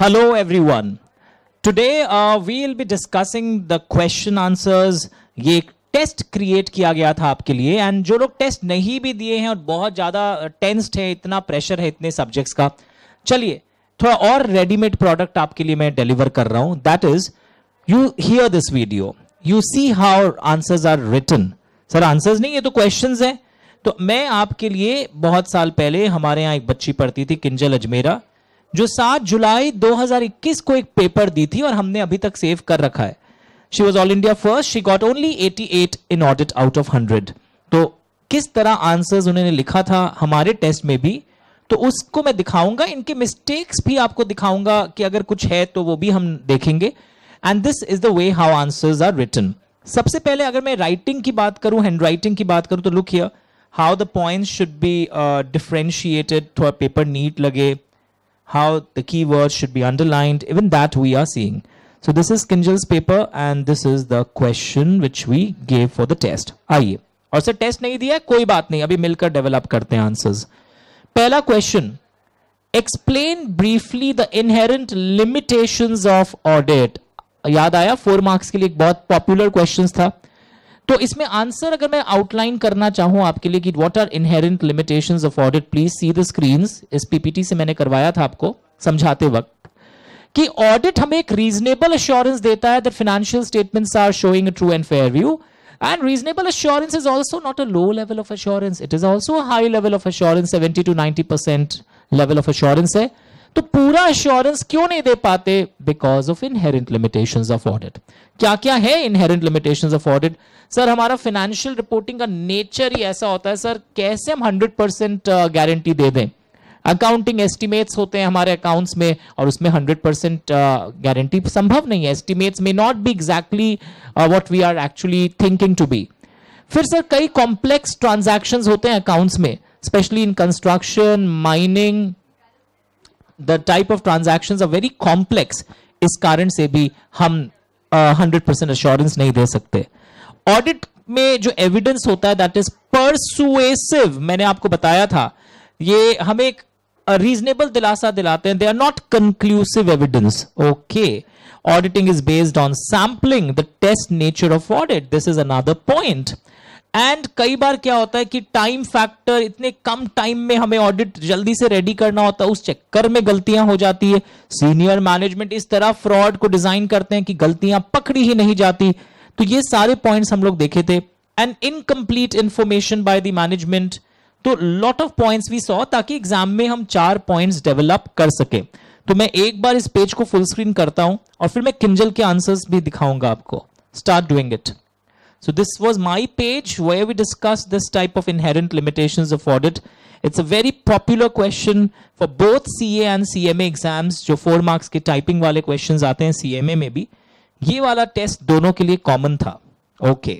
Hello, everyone. Today, uh, we'll be discussing the question answers. ये test create किया गया था आपके लिए एंड जो लोग टेस्ट नहीं भी दिए हैं और बहुत ज़्यादा टेंस्ड uh, है इतना प्रेशर है इतने सब्जेक्ट्स का चलिए थोड़ा और रेडीमेड प्रोडक्ट आपके लिए मैं डिलीवर कर रहा हूँ that is you here this video you see how answers are written sir answers नहीं ये तो क्वेश्चन है तो मैं आपके लिए बहुत साल पहले हमारे यहाँ एक बच्ची पढ़ती थी किंजल अजमेरा जो 7 जुलाई 2021 को एक पेपर दी थी और हमने अभी तक सेव कर रखा है she was all India first she got only 88 in audit out of 100 तो किस तरह आंसर्स उन्होंने लिखा था हमारे टेस्ट में भी तो उसको मैं दिखाऊंगा इनके मिस्टेक्स भी आपको दिखाऊंगा कि अगर कुछ है तो वो भी हम देखेंगे and this is the way how answers are written सबसे पहले अगर मैं राइटिंग की बात करूं हैंड राइटिंग की बात करूं तो look here how the points should be differentiated थोड़ा पेपर नीट लगे how the keywords should be underlined, even that we are seeing. So this is Kinjal's paper and this is the question which we gave for the test. आइए aur sir test nahi diya koi baat nahi abhi milkar develop karte hain answers pehla question explain briefly the inherent limitations of audit याद आया four marks के लिए एक बहुत popular question था तो इसमें आंसर अगर मैं आउटलाइन करना चाहूं आपके लिए कि what are inherent limitations of audit please see the screens इस पीपीटी से मैंने करवाया था आपको समझाते वक्त कि ऑडिट हमें एक रीजनेबल अश्योरेंस देता है that financial statements are showing true and fair view and reasonable assurance is also not a low level of assurance it is also high level of of seventy 70 ninety 90 percent level of assurance है तो पूरा assurance क्यों नहीं दे पाते because of inherent limitation of audit क्या क्या है inherent limitation of audit sir हमारा फाइनेंशियल रिपोर्टिंग का नेचर ही ऐसा होता है सर कैसे हम हंड्रेड परसेंट गारंटी दे दें अकाउंटिंग एस्टिमेट्स होते हैं हमारे अकाउंट्स में और उसमें हंड्रेड परसेंट गारंटी संभव नहीं है एस्टिमेट्स में not be exactly what we are actually thinking to be फिर सर कई कॉम्प्लेक्स ट्रांजेक्शन होते हैं अकाउंट्स में specially in construction mining the type of transaction are very complex इस कारण से भी हम हंड्रेड परसेंट अश्योरेंस नहीं दे सकते ऑडिट में जो एविडेंस होता है दैट इज परसुएसिव मैंने आपको बताया था ये हमें एक रीजनेबल दिलासा दिलाते हैं they are not conclusive evidence okay auditing is based on sampling the test nature of audit this is another point and कई बार क्या होता है कि टाइम फैक्टर इतने कम टाइम में हमें ऑडिट जल्दी से रेडी करना होता है उस चक्कर में गलतियां हो जाती है सीनियर मैनेजमेंट इस तरह फ्रॉड को डिजाइन करते हैं कि गलतियां पकड़ी ही नहीं जाती तो ये सारे पॉइंट्स हम लोग देखे थे and incomplete information by the management तो लॉट ऑफ पॉइंट्स भी सॉ ताकि एग्जाम में हम चार पॉइंट्स डेवलप कर सके तो मैं एक बार इस पेज को फुल स्क्रीन करता हूं और फिर मैं किंजल के आंसर्स भी दिखाऊंगा आपको start doing it So this was my page where we discussed this type of inherent limitations of audit. It's a very popular question for both CA and CMA exams जो four marks के typing वाले questions आते हैं CMA में भी ये वाला test दोनों के लिए common था Okay.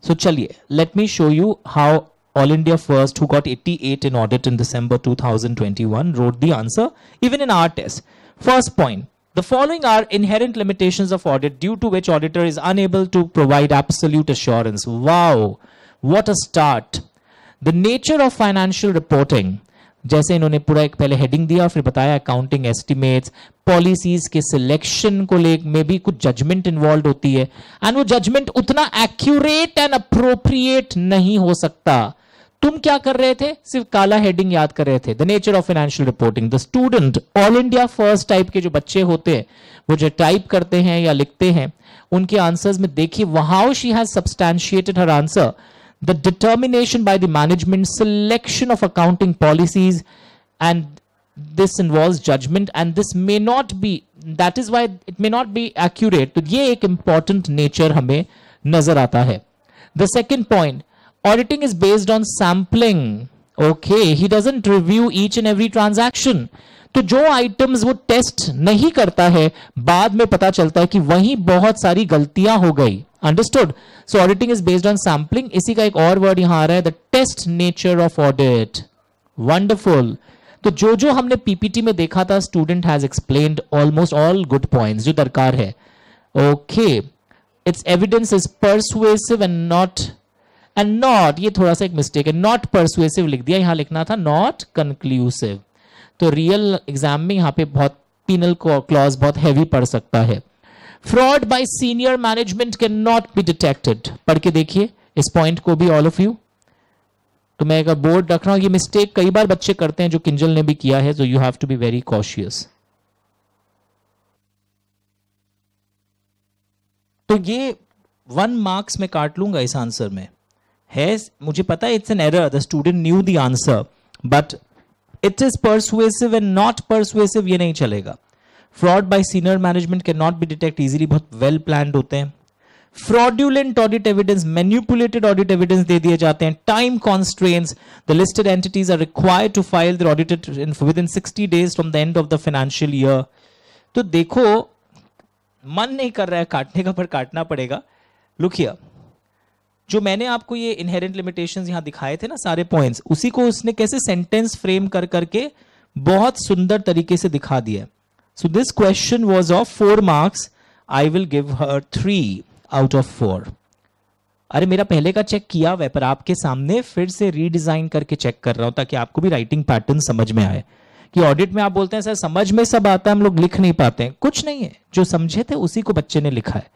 So चलिए let me show you how All India First, who got 88 in audit in December 2021, wrote the answer even in our test. First point The following are inherent limitations of audit due to which auditor is unable to provide absolute assurance. Wow, what a start. The nature of financial reporting. जैसे इन्होंने पूरा एक पहले heading दिया और फिर बताया accounting estimates policies के सिलेक्शन को लेकर में भी कुछ जजमेंट इन्वॉल्व होती है एंड वो जजमेंट उतना एक्यूरेट एंड अप्रोप्रिएट नहीं हो सकता तुम क्या कर रहे थे सिर्फ काला हेडिंग याद कर रहे थे the nature of financial reporting the student all India first type के जो बच्चे होते हैं वो जो टाइप करते हैं या लिखते हैं उनके आंसर्स में देखिए वहाउ शी हैज सब्सटैंशिएटेड हर answer the determination by the management selection of accounting policies and this involve judgement and this may not be that is why it may not be accurate तो ये एक important nature हमें नजर आता है the second point auditing is based on sampling okay he doesn't review each and every transaction तो जो items वो टेस्ट नहीं करता है बाद में पता चलता है कि वहीं बहुत सारी गलतियां हो गई understood so auditing is based on sampling इसी का एक और वर्ड यहां आ रहा है the test nature of audit wonderful तो जो जो हमने पीपीटी में देखा था student has explain almost all good point जो दरकार है okay it's evidence is persuasive and not and not ये थोड़ा सा एक मिस्टेक है नॉट परसुएसिव लिख दिया यहां लिखना था नॉट कंक्लूसिव तो रियल एग्जाम में यहां पे बहुत पीनल क्लॉज बहुत हैवी पड़ सकता है fraud by senior management can not be detected पढ़ के देखिए इस पॉइंट को भी ऑल ऑफ यू तो मैं एक बोर्ड रख रहा हूं ये मिस्टेक कई बार बच्चे करते हैं जो किंजल ने भी किया है so you have to be very cautious तो ये वन मार्क्स में काट लूंगा इस आंसर में है मुझे पता है it's an error the student knew the answer but it is persuasive and not persuasive ये नहीं चलेगा fraud by senior management can not be detect easily बहुत वेल प्लान होते हैं fraudulent audit evidence manipulated audit evidence दे दिए जाते हैं time constraints the listed entities are required to file the audited within sixty days from the end of the financial year तो देखो मन नहीं कर रहा है काटने का पर काटना पड़ेगा लुखिया जो मैंने आपको ये इनहेरेंट लिमिटेशन यहां दिखाए थे ना सारे पॉइंट्स उसी को उसने कैसे सेंटेंस फ्रेम कर करके बहुत सुंदर तरीके से दिखा दिया so this question was of four marks I will give her three out of four अरे मेरा पहले का चेक किया हुआ पर आपके सामने फिर से रीडिजाइन करके चेक कर रहा हूं ताकि आपको भी राइटिंग पैटर्न समझ में आए कि ऑडिट में आप बोलते हैं सर समझ में सब आता है हम लोग लिख नहीं पाते हैं कुछ नहीं है जो समझे थे उसी को बच्चे ने लिखा है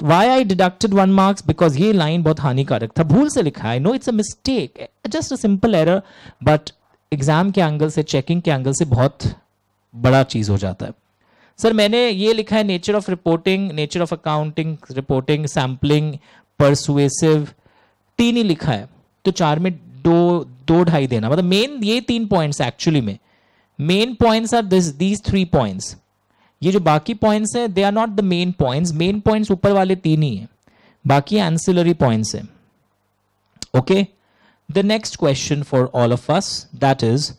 why I deducted one marks because ये लाइन बहुत हानिकारक था भूल से लिखा I know it's a mistake just a simple error but exam के एंगल से चेकिंग के एंगल से बहुत बड़ा चीज़ हो जाता है सर मैंने ये लिखा है nature of reporting nature of accounting reporting sampling persuasive तीन ही लिखा है तो चार में दो दो ढाई देना मतलब मेन ये तीन पॉइंट्स एक्चुअली में main points are this these three points ये जो बाकी पॉइंट्स है they are not the main point main point ऊपर वाले तीन ही है बाकी एंसिलरी पॉइंट है okay the next question for all of us that is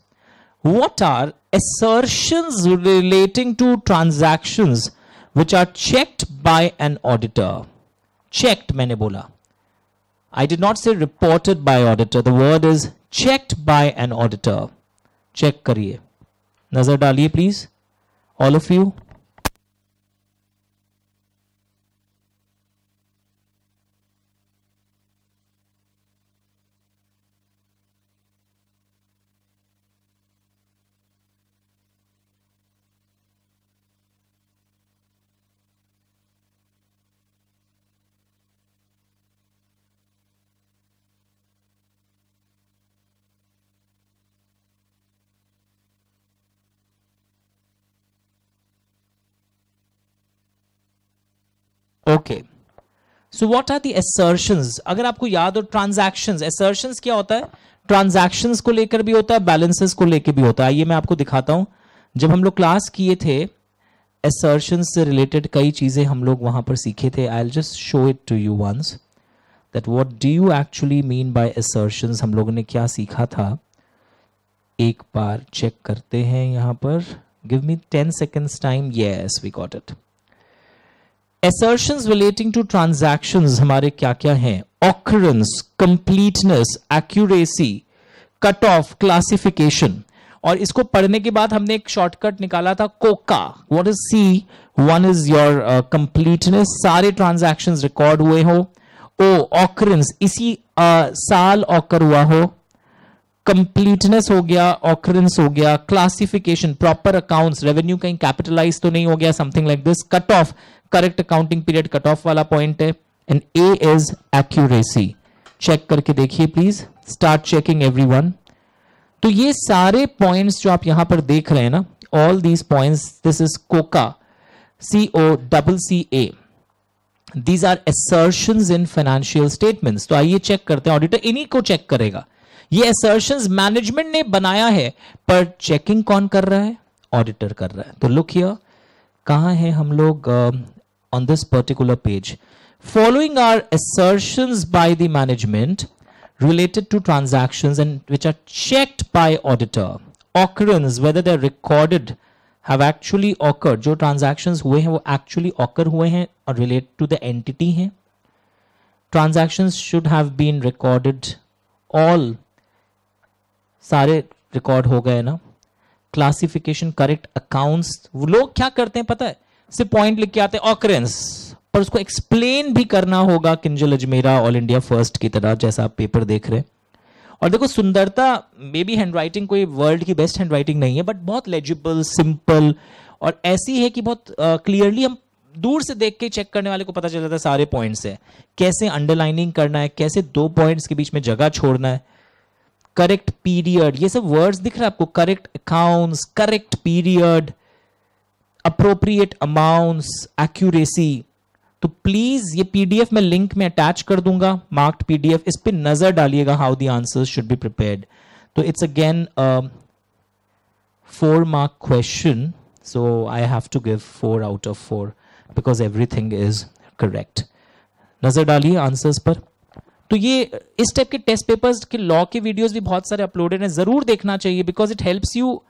what are assertion relating to transaction which are checked by an auditor checked मैंने बोला I did not say reported by auditor the word is checked by an auditor check करिए नजर डालिए please All of you. Okay so what are the assertions अगर आपको याद हो transactions assertions क्या होता है ट्रांजैक्शंस को लेकर भी होता है बैलेंसेस को लेकर भी होता है आइए मैं आपको दिखाता हूं जब हम लोग क्लास किए थे एसर्शन से रिलेटेड कई चीज़ें हम लोग वहां पर सीखे थे I'll just show it to you once that what do you actually mean by assertion हम लोगों ने क्या सीखा था एक बार चेक करते हैं यहां पर give me ten seconds time yes we got it assertions relating to transaction हमारे क्या क्या हैं occurrence completeness accuracy cut off classification और इसको पढ़ने के बाद हमने एक शॉर्टकट निकाला था COCA what is C one is your completeness सारे ट्रांजेक्शन रिकॉर्ड हुए हो ओ ऑक्रेंस इसी uh, साल ऑकर हुआ हो कंप्लीटनेस हो गया ऑक्रेंस हो गया क्लासिफिकेशन प्रॉपर अकाउंट्स रेवेन्यू कहीं कैपिटलाइज तो नहीं हो गया something like this cut off correct accounting period cut off वाला पॉइंट है and A is accuracy check करके देखिए प्लीज स्टार्ट चेकिंग एवरी तो ये सारे पॉइंट्स जो आप यहां पर देख रहे हैं ना all these points this is COCA C O double C A these are assertion in financial statement तो आइए चेक करते हैं ऑडिटर इन्हीं को चेक करेगा ये एसर्शन मैनेजमेंट ने बनाया है पर चेकिंग कौन कर रहा है ऑडिटर कर रहा है तो लुक हियर है हम लोग on this particular page. Following are assertions by the management related to transactions and which are checked by auditor. Occurrence, whether they are recorded, have actually occurred. jo transactions hue hain wo actually occur hue hain or relate to the entity hain Transactions should have been recorded. All sare record ho gaye na Classification correct accounts. wo log kya karte hain pata hai से point लिख के आते हैं occurrence पर उसको explain भी करना होगा Kinjal Ajmera all India first की तरह जैसा आप पेपर देख रहे हैं और देखो सुंदरता मे बी हैंड राइटिंग कोई वर्ल्ड की बेस्ट हैंड राइटिंग नहीं है बट बहुत लेजिबल सिंपल और ऐसी है कि बहुत क्लियरली uh, हम दूर से देख के चेक करने वाले को पता चल जाता है सारे पॉइंट्स है कैसे अंडरलाइनिंग करना है कैसे दो पॉइंट्स के बीच में जगह छोड़ना है करेक्ट पीरियड ये सब वर्ड्स दिख रहे हैं आपको correct accounts correct period appropriate amounts accuracy तो प्लीज ये पीडीएफ मैं लिंक में अटैच कर दूंगा मार्क्ड पीडीएफ इस पर नजर डालिएगा how the answer should be prepared तो it's again four mark question so I have to give 4 out of 4 because everything is correct नजर डालिए आंसर्स पर तो ये इस टाइप के टेस्ट पेपर्स के लॉ के वीडियोस भी बहुत सारे अपलोडेड हैं जरूर देखना चाहिए because it helps you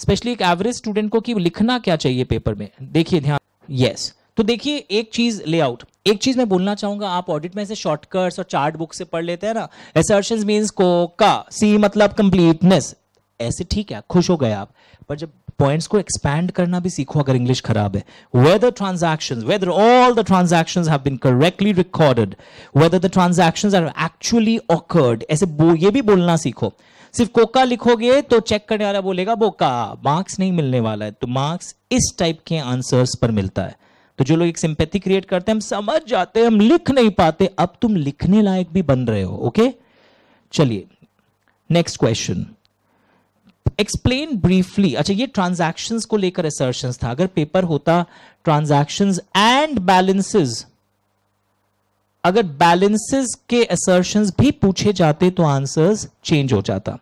specially एक एवरेज स्टूडेंट को कि लिखना क्या चाहिए पेपर में देखिए ध्यान यस तो देखिए एक चीज लेआउट एक चीज मैं बोलना चाहूंगा आप ऑडिट में ऐसे शॉर्टकट्स और चार्ट बुक से पढ़ लेते हैं ना एसर्शन मीन्स को का सी मतलब कंप्लीटनेस ऐसे ठीक है खुश हो गए आप पर जब पॉइंट्स को एक्सपैंड करना भी सीखो अगर इंग्लिश खराब है whether transaction whether all the transaction have been correctly recorded whether the transaction are actually occurred ऐसे ये भी बोलना सीखो सिर्फ कोका लिखोगे तो चेक करने वाला बोलेगा बोका मार्क्स नहीं मिलने वाला है तो मार्क्स इस टाइप के आंसर्स पर मिलता है तो जो लोग एक सिंपैथी क्रिएट करते हैं हम समझ जाते हैं हम लिख नहीं पाते अब तुम लिखने लायक भी बन रहे हो ओके चलिए नेक्स्ट क्वेश्चन एक्सप्लेन ब्रीफली अच्छा ये ट्रांजेक्शन को लेकर असर्शन था अगर पेपर होता ट्रांजेक्शन एंड बैलेंसेज अगर बैलेंसेस के असर्शन भी पूछे जाते तो आंसर्स चेंज हो जाता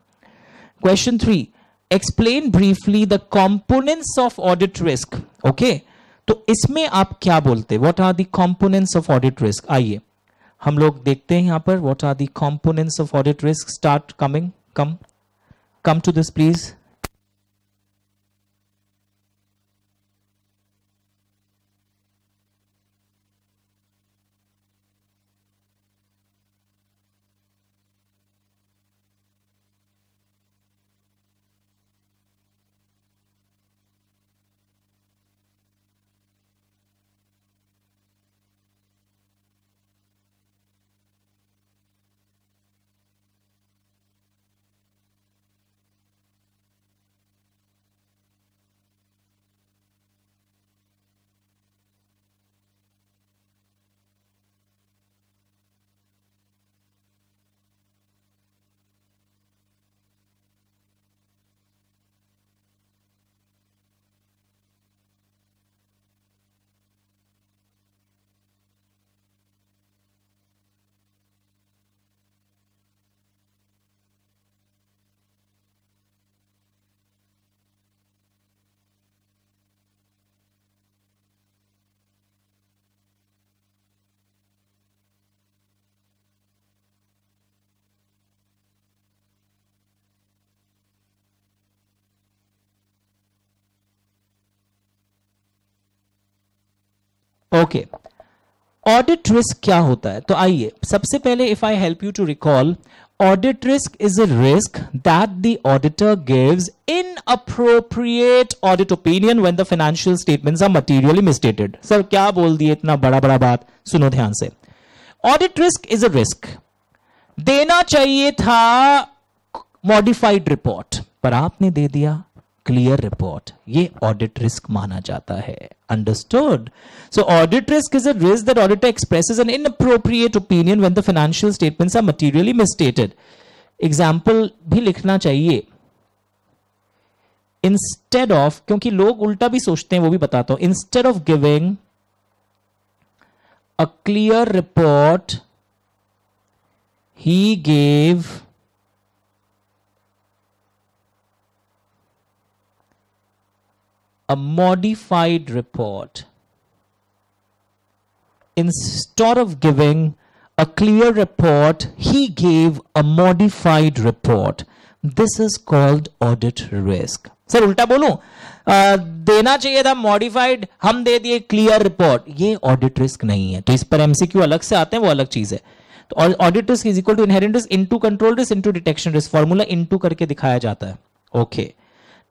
Question 3. Explain briefly the components of audit risk okay तो इसमें आप क्या बोलते what are the components of audit risk आइए हम लोग देखते हैं यहां पर what are the components of audit risk start coming come come to this please okay audit risk क्या होता है तो आइए सबसे पहले if I help you to recall audit risk is a risk that the auditor gives in inappropriate audit opinion when the financial statements are materially misstated sir क्या बोल दिए इतना बड़ा बड़ा बात सुनो ध्यान से audit risk is a risk देना चाहिए था मॉडिफाइड रिपोर्ट पर आपने दे दिया क्लियर रिपोर्ट ये ऑडिट रिस्क माना जाता है understood so audit risk is a risk that auditor expresses an inappropriate opinion when the financial statements are materially misstated example भी लिखना चाहिए इंस्टेड ऑफ क्योंकि लोग उल्टा भी सोचते हैं वो भी बताता हूं instead of giving a clear report ही gave a modified report instead of giving a clear report, he gave a modified report. This is called audit risk. Sir उल्टा बोलू देना चाहिए था मॉडिफाइड हम दे दिए क्लियर रिपोर्ट ये ऑडिट रिस्क नहीं है तो इस पर एमसीक्यू अलग से आते हैं वो अलग चीज है तो audit risk is equal to inheritance into control risk into detection risk formula into करके दिखाया जाता है ओके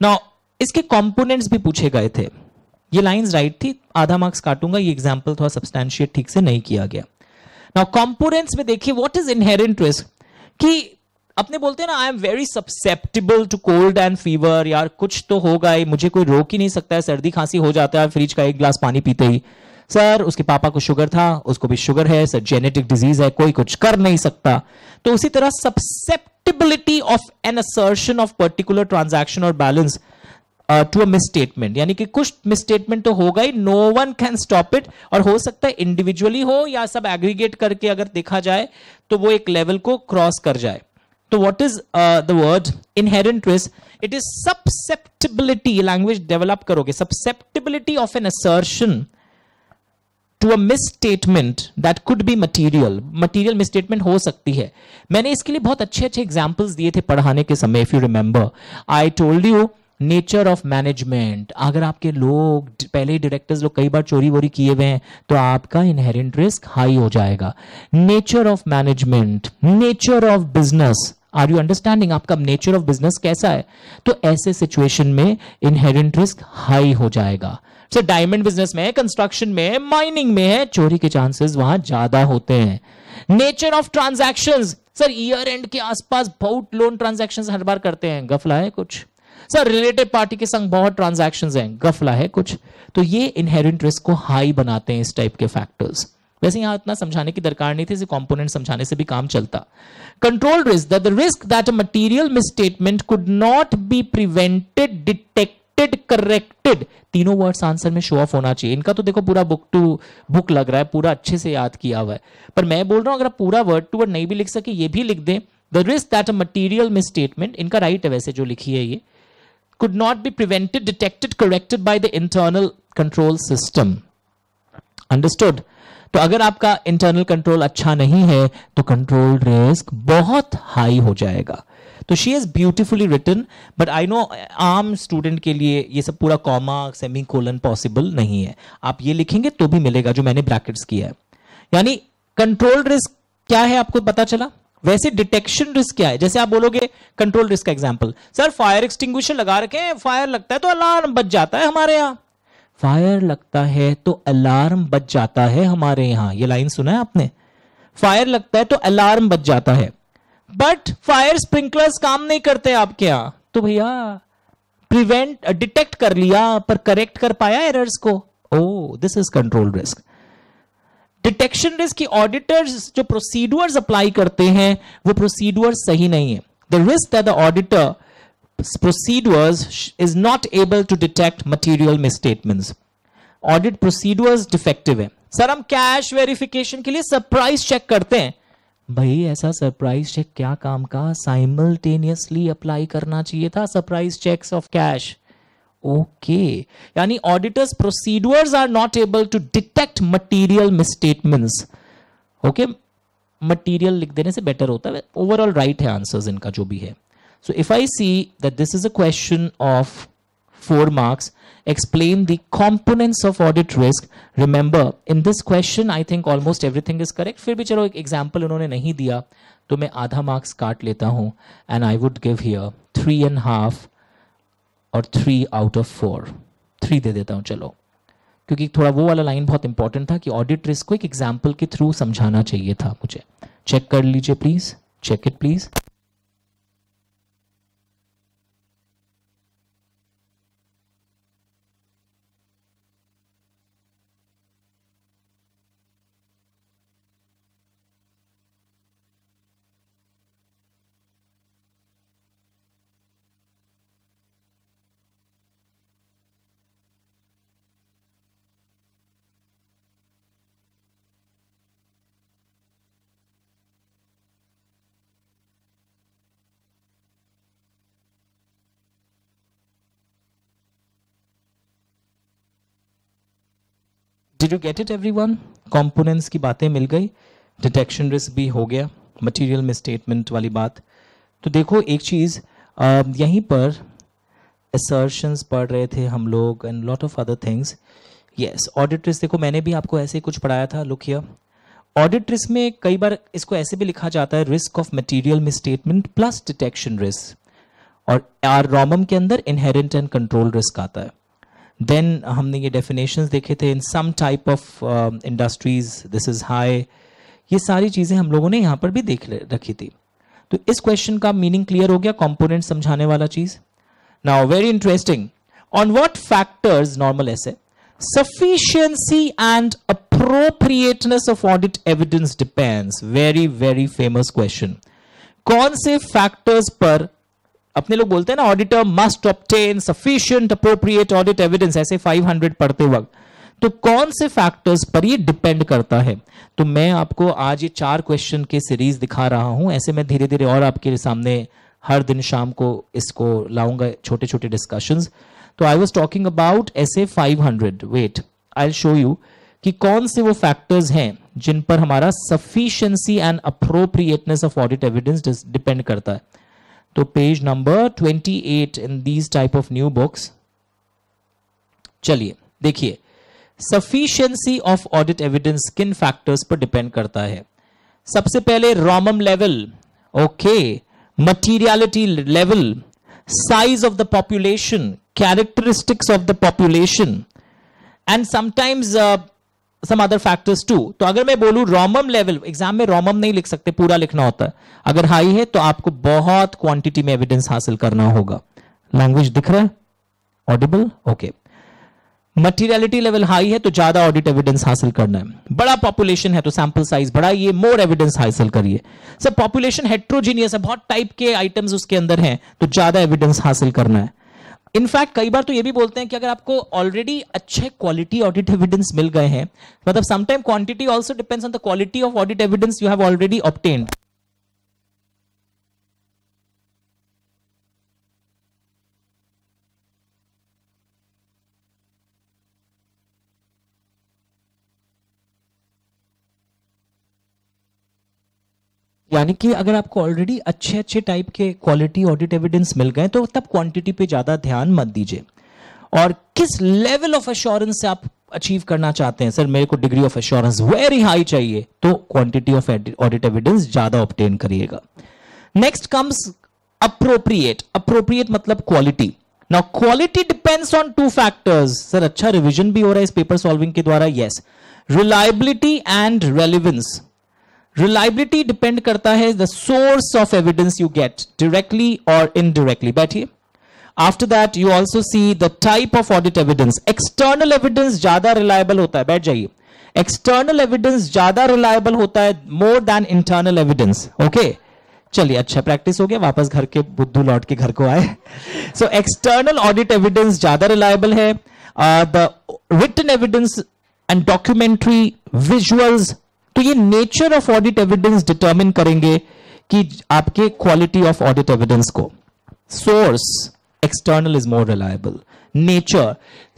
नाउ इसके कंपोनेंट्स भी पूछे गए थे ये लाइंस राइट थी आधा मार्क्स काटूंगा ये एग्जांपल थोड़ा सब्सटैंशिएट ठीक से नहीं किया गया नाउ कंपोनेंट्स में देखिए व्हाट इज इनहेरेंट रिस्क कि अपने बोलते हैं ना I am very susceptible to cold and fever यार कुछ तो होगा ही मुझे कोई रोक ही नहीं सकता है सर्दी खांसी हो जाता है फ्रिज का एक ग्लास पानी पीते ही सर उसके पापा को शुगर था उसको भी शुगर है सर जेनेटिक डिजीज है कोई कुछ कर नहीं सकता तो उसी तरह susceptibility of an assertion of particular transaction और बैलेंस टू अ मिसस्टेटमेंट यानी कि कुछ मिसस्टेटमेंट तो होगा ही no one can stop it और हो सकता है इंडिविजुअली हो या सब एग्रीगेट करके अगर देखा जाए तो वो एक लेवल को क्रॉस कर जाए तो what is the word inherent risk it is susceptibility language develop करोगे susceptibility of an assertion To a misstatement that could be material, material misstatement हो सकती है मैंने इसके लिए बहुत अच्छे अच्छे examples दिए थे पढ़ाने के समय if you remember I told you nature of management अगर आपके लोग पहले डायरेक्टर्स लोग कई बार चोरी वोरी किए हुए हैं तो आपका इनहेरेंट रिस्क हाई हो जाएगा nature of management nature of business are you understanding आपका नेचर ऑफ बिजनेस कैसा है तो ऐसे सिचुएशन में इनहेरेंट रिस्क हाई हो जाएगा सर डायमंड बिजनेस में है कंस्ट्रक्शन में है माइनिंग में है चोरी के चांसेस वहां ज्यादा होते हैं nature of transaction sir year end के आसपास बहुत लोन ट्रांजेक्शन हर बार करते हैं गफला है कुछ सर रिलेटेड पार्टी के संग बहुत ट्रांजेक्शन हैं गफला है कुछ तो ये इनहेरिट रिस्क को हाई बनाते हैं इस टाइप के फैक्टर्स वैसे यहां इतना समझाने की दरकार नहीं थी इसे कॉम्पोनेंट समझाने से भी काम चलता control risk the risk that a material misstatement could not be prevented detect corrected तीनों वर्ड्स आंसर में शो ऑफ होना चाहिए इनका तो देखो पूरा बुक टू बुक लग रहा है पूरा अच्छे से याद किया हुआ है पर मैं बोल रहा हूं अगर आप पूरा वर्ड टू वर्ड नहीं भी लिख सके ये भी लिख दें the risk that a material misstatement इनका राइट है वैसे जो लिखी है ये could not be prevented, detected, corrected by the internal control system. Understood? तो अगर आपका इंटरनल कंट्रोल अच्छा नहीं है तो कंट्रोल रिस्क बहुत हाई हो जाएगा तो she is beautifully written but I know आम स्टूडेंट के लिए ये सब पूरा कॉमा सेमी कोलन पॉसिबल नहीं है आप ये लिखेंगे तो भी मिलेगा जो मैंने ब्रैकेट्स किया है यानी कंट्रोल रिस्क क्या है आपको पता चला वैसे डिटेक्शन रिस्क क्या है जैसे आप बोलोगे कंट्रोल रिस्क का एग्जाम्पल सर फायर एक्सटिंग लगा रखे फायर लगता है तो अलार्म बच जाता है हमारे यहाँ फायर लगता है तो अलार्म बच जाता है हमारे यहां ये लाइन सुना है आपने फायर लगता है तो अलार्म बच जाता है बट फायर स्प्रिंकलर्स काम नहीं करते आपके यहाँ तो भैया प्रिवेंट डिटेक्ट कर लिया पर करेक्ट कर पाया एरर्स को oh this is control risk detection risk की ऑडिटर्स जो प्रोसीड्यूर्स अप्लाई करते हैं वो प्रोसीड्यूर सही नहीं है the risk the auditor procedures is not able to detect material misstatements. Audit procedures defective है सर हम कैश वेरिफिकेशन के लिए सरप्राइज चेक करते हैं भाई ऐसा सरप्राइज चेक क्या काम का साइमल्टेनियसली अप्लाई करना चाहिए था surprise checks of cash Okay. Yani auditors procedures are not able to detect material misstatements. Okay. Material लिख देने से better होता है. Overall right है answers इनका जो भी है. So if I see that this is a question of four marks, explain the components of audit risk. Remember, in this question, I think almost everything is correct. फिर भी चलो एक example उन्होंने नहीं दिया, तो मैं आधा marks काट लेता हूँ, and I would give here three and half और three out of four three दे देता हूँ चलो क्योंकि थोड़ा वो वाला लाइन बहुत इंपॉर्टेंट था कि ऑडिट रिस्क को एक एग्जाम्पल के थ्रू समझाना चाहिए था मुझे चेक कर लीजिए please check it please you get it everyone components की बातें मिल गई डिटेक्शन रिस्क भी हो गया मटेरियल मिसस्टेटमेंट वाली बात तो देखो एक चीज़ यहीं पर एसर्शंस पढ़ रहे थे हम लोग and lot of other things yes audit risk देखो मैंने भी आपको ऐसे कुछ पढ़ाया था लुक हियर ऑडिट रिस्क में कई बार इसको ऐसे भी लिखा जाता है risk of material misstatement plus detection risk और आर रोमम के अंदर इनहेरेंट एंड कंट्रोल रिस्क आता है देन हमने ये डेफिनेशंस देखे थे in some type of industries this is high ये सारी चीज़ें हम लोगों ने यहां पर भी देख रखी थी तो इस क्वेश्चन का मीनिंग क्लियर हो गया कॉम्पोनेंट समझाने वाला चीज़ now very interesting on what factors normal ऐसे sufficiency and appropriateness of audit evidence depends very very famous question कौन से फैक्टर्स पर अपने लोग बोलते हैं ना auditor must obtain sufficient appropriate audit evidence ऐसे 500 पढ़ते वक्त तो कौन से फैक्टर्स पर ये डिपेंड करता है तो मैं आपको आज ये चार क्वेश्चन के सीरीज दिखा रहा हूं ऐसे मैं धीरे धीरे और आपके सामने हर दिन शाम को इसको लाऊंगा छोटे छोटे डिस्कशन तो आई वॉज टॉकिंग अबाउट ऐसे hundred wait I show you कि कौन से वो फैक्टर्स हैं जिन पर हमारा sufficiency and appropriateness of audit evidence depend करता है तो page number 28 in these type of new books चलिए देखिए सफिशियंसी ऑफ ऑडिट एविडेंस किन फैक्टर्स पर डिपेंड करता है सबसे पहले ROMM level okay materiality level size of the population characteristics of the population and sometimes some other factors too तो अगर मैं बोलू रोमम लेवल एग्जाम में रोमम नहीं लिख सकते पूरा लिखना होता है अगर हाई है तो आपको बहुत क्वांटिटी में एविडेंस हासिल करना होगा लैंग्वेज दिख रहा है audible okay materiality level high है तो ज्यादा ऑडिट एविडेंस हासिल करना है बड़ा पॉपुलेशन है तो सैंपल साइज बड़ा ये मोर एविडेंस हासिल करिए सर पॉपुलेशन हेट्रोजीनियस है बहुत टाइप के आइटम्स उसके अंदर हैं तो ज्यादा एविडेंस हासिल करना है इनफैक्ट कई बार तो ये भी बोलते हैं कि अगर आपको ऑलरेडी अच्छे क्वालिटी ऑडिट एविडेंस मिल गए हैं मतलब sometime quantity also depends on the quality of audit evidence you have already obtained यानी कि अगर आपको ऑलरेडी अच्छे अच्छे टाइप के क्वालिटी ऑडिट एविडेंस मिल गए तो तब क्वांटिटी पे ज़्यादा ध्यान मत दीजिए और किस लेवल ऑफ एश्योरेंस से आप अचीव करना चाहते हैं सर मेरे को degree of assurance very high चाहिए तो क्वांटिटी ऑफ ऑडिट एविडेंस ज़्यादा ऑप्टेन करिएगा नेक्स्ट कम्स अप्रोप्रिएट अप्रोप्रिएट मतलब quality now quality depends on two factors sir अच्छा रिविजन भी हो रहा है इस पेपर सॉल्विंग के द्वारा ये reliability and relevance reliability depend करता है the source of evidence you get directly और इनडिरेक्टली बैठिए after that you also see the type of audit evidence external evidence ज्यादा रिलायबल होता है बैठ जाइए एक्सटर्नल एविडेंस ज्यादा रिलायबल होता है more than internal evidence okay चलिए अच्छा प्रैक्टिस हो गया वापस घर के बुद्धू लौट के घर को आए सो एक्सटर्नल ऑडिट एविडेंस ज्यादा रिलायबल है the written evidence and documentary visuals तो ये nature of audit evidence determine करेंगे कि आपके क्वालिटी ऑफ ऑडिट एविडेंस को source external is more reliable nature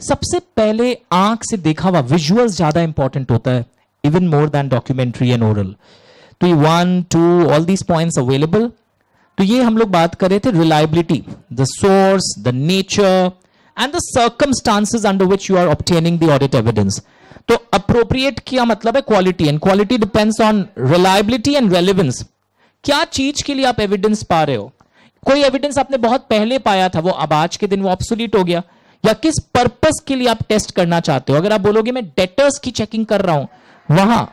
सबसे पहले आंख से देखा हुआ विजुअल्स ज्यादा इंपॉर्टेंट होता है even more than documentary and oral तो ये one two all these points available तो ये हम लोग बात कर रहे थे reliability the source the nature and the circumstances under which you are obtaining the audit evidence तो अप्रोप्रिएट क्या मतलब है quality and quality depends on reliability and relevance क्या चीज के लिए आप एविडेंस पा रहे हो कोई एविडेंस आपने बहुत पहले पाया था वो अब आज के दिन वो ऑप्सोलीट हो गया या किस पर्पस के लिए आप टेस्ट करना चाहते हो अगर आप बोलोगे मैं डेटर्स की चेकिंग कर रहा हूं वहां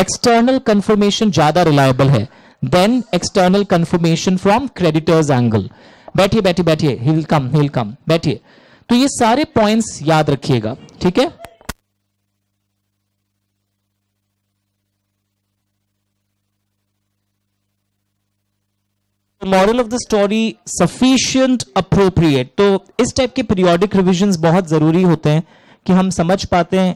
एक्सटर्नल कंफर्मेशन ज्यादा रिलायबल है than external confirmation from creditors angle बैठिए बैठिए बैठिए he will come he will come बैठिए तो ये सारे पॉइंट्स याद रखिएगा ठीक है moral of the story sufficient appropriate तो इस टाइप के पीरियोडिक रिविजन बहुत जरूरी होते हैं कि हम समझ पाते हैं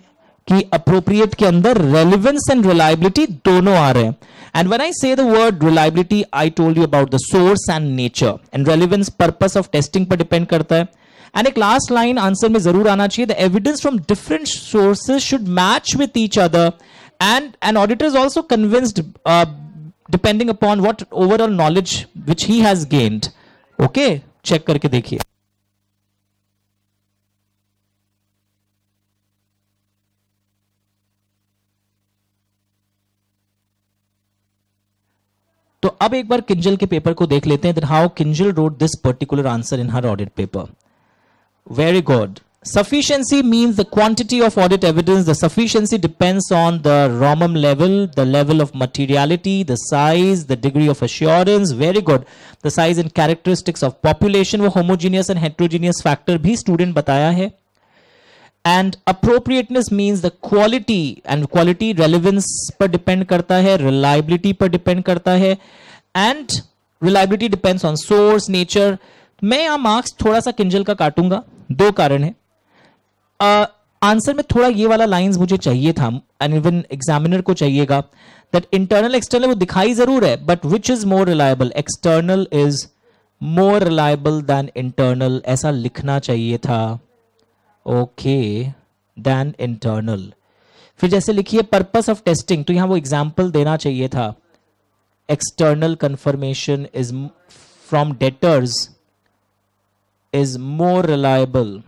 कि अप्रोप्रिएट के अंदर रेलिवेंस एंड रिलायबिलिटी दोनों आ रहे हैं and when I say the word reliability I told you about the source and nature and relevance purpose of testing पर डिपेंड करता है एंड एक लास्ट लाइन आंसर में जरूर आना चाहिए the evidence from different sources should match with each other and an auditor is also convinced depending upon what overall knowledge which he has gained okay check करके देखिए तो अब एक बार किंजल के पेपर को देख लेते हैं how Kinjal wrote this particular answer in her audit paper very good Sufficiency means the quantity of audit evidence. The sufficiency depends on the Romum level, the level of materiality, the size, the degree of assurance. Very good. The size and characteristics of population, वो homogeneous and heterogeneous factor भी student बताया है. And appropriateness means the quality and quality relevance पर depend reliability. है reliability पर depend करता है and reliability depends on source nature मैं यहाँ मार्क्स थोड़ा सा आंसर में थोड़ा ये वाला लाइंस मुझे चाहिए था एंड इवन एग्जामिनर को चाहिएगा दैट इंटरनल एक्सटर्नल वो दिखाई जरूर है but which is more reliable external is more reliable than internal ऐसा लिखना चाहिए था ओके दैन इंटरनल फिर जैसे लिखिए पर्पस ऑफ टेस्टिंग तो यहां वो एग्जाम्पल देना चाहिए था external confirmation is from debtors is more reliable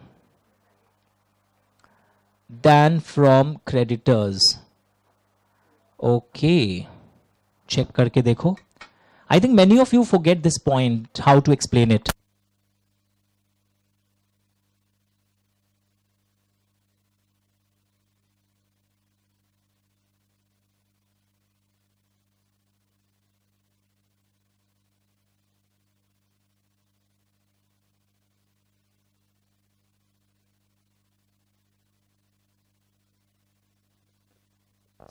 than from creditors okay check करके देखो. i think many of you forget this point how to explain it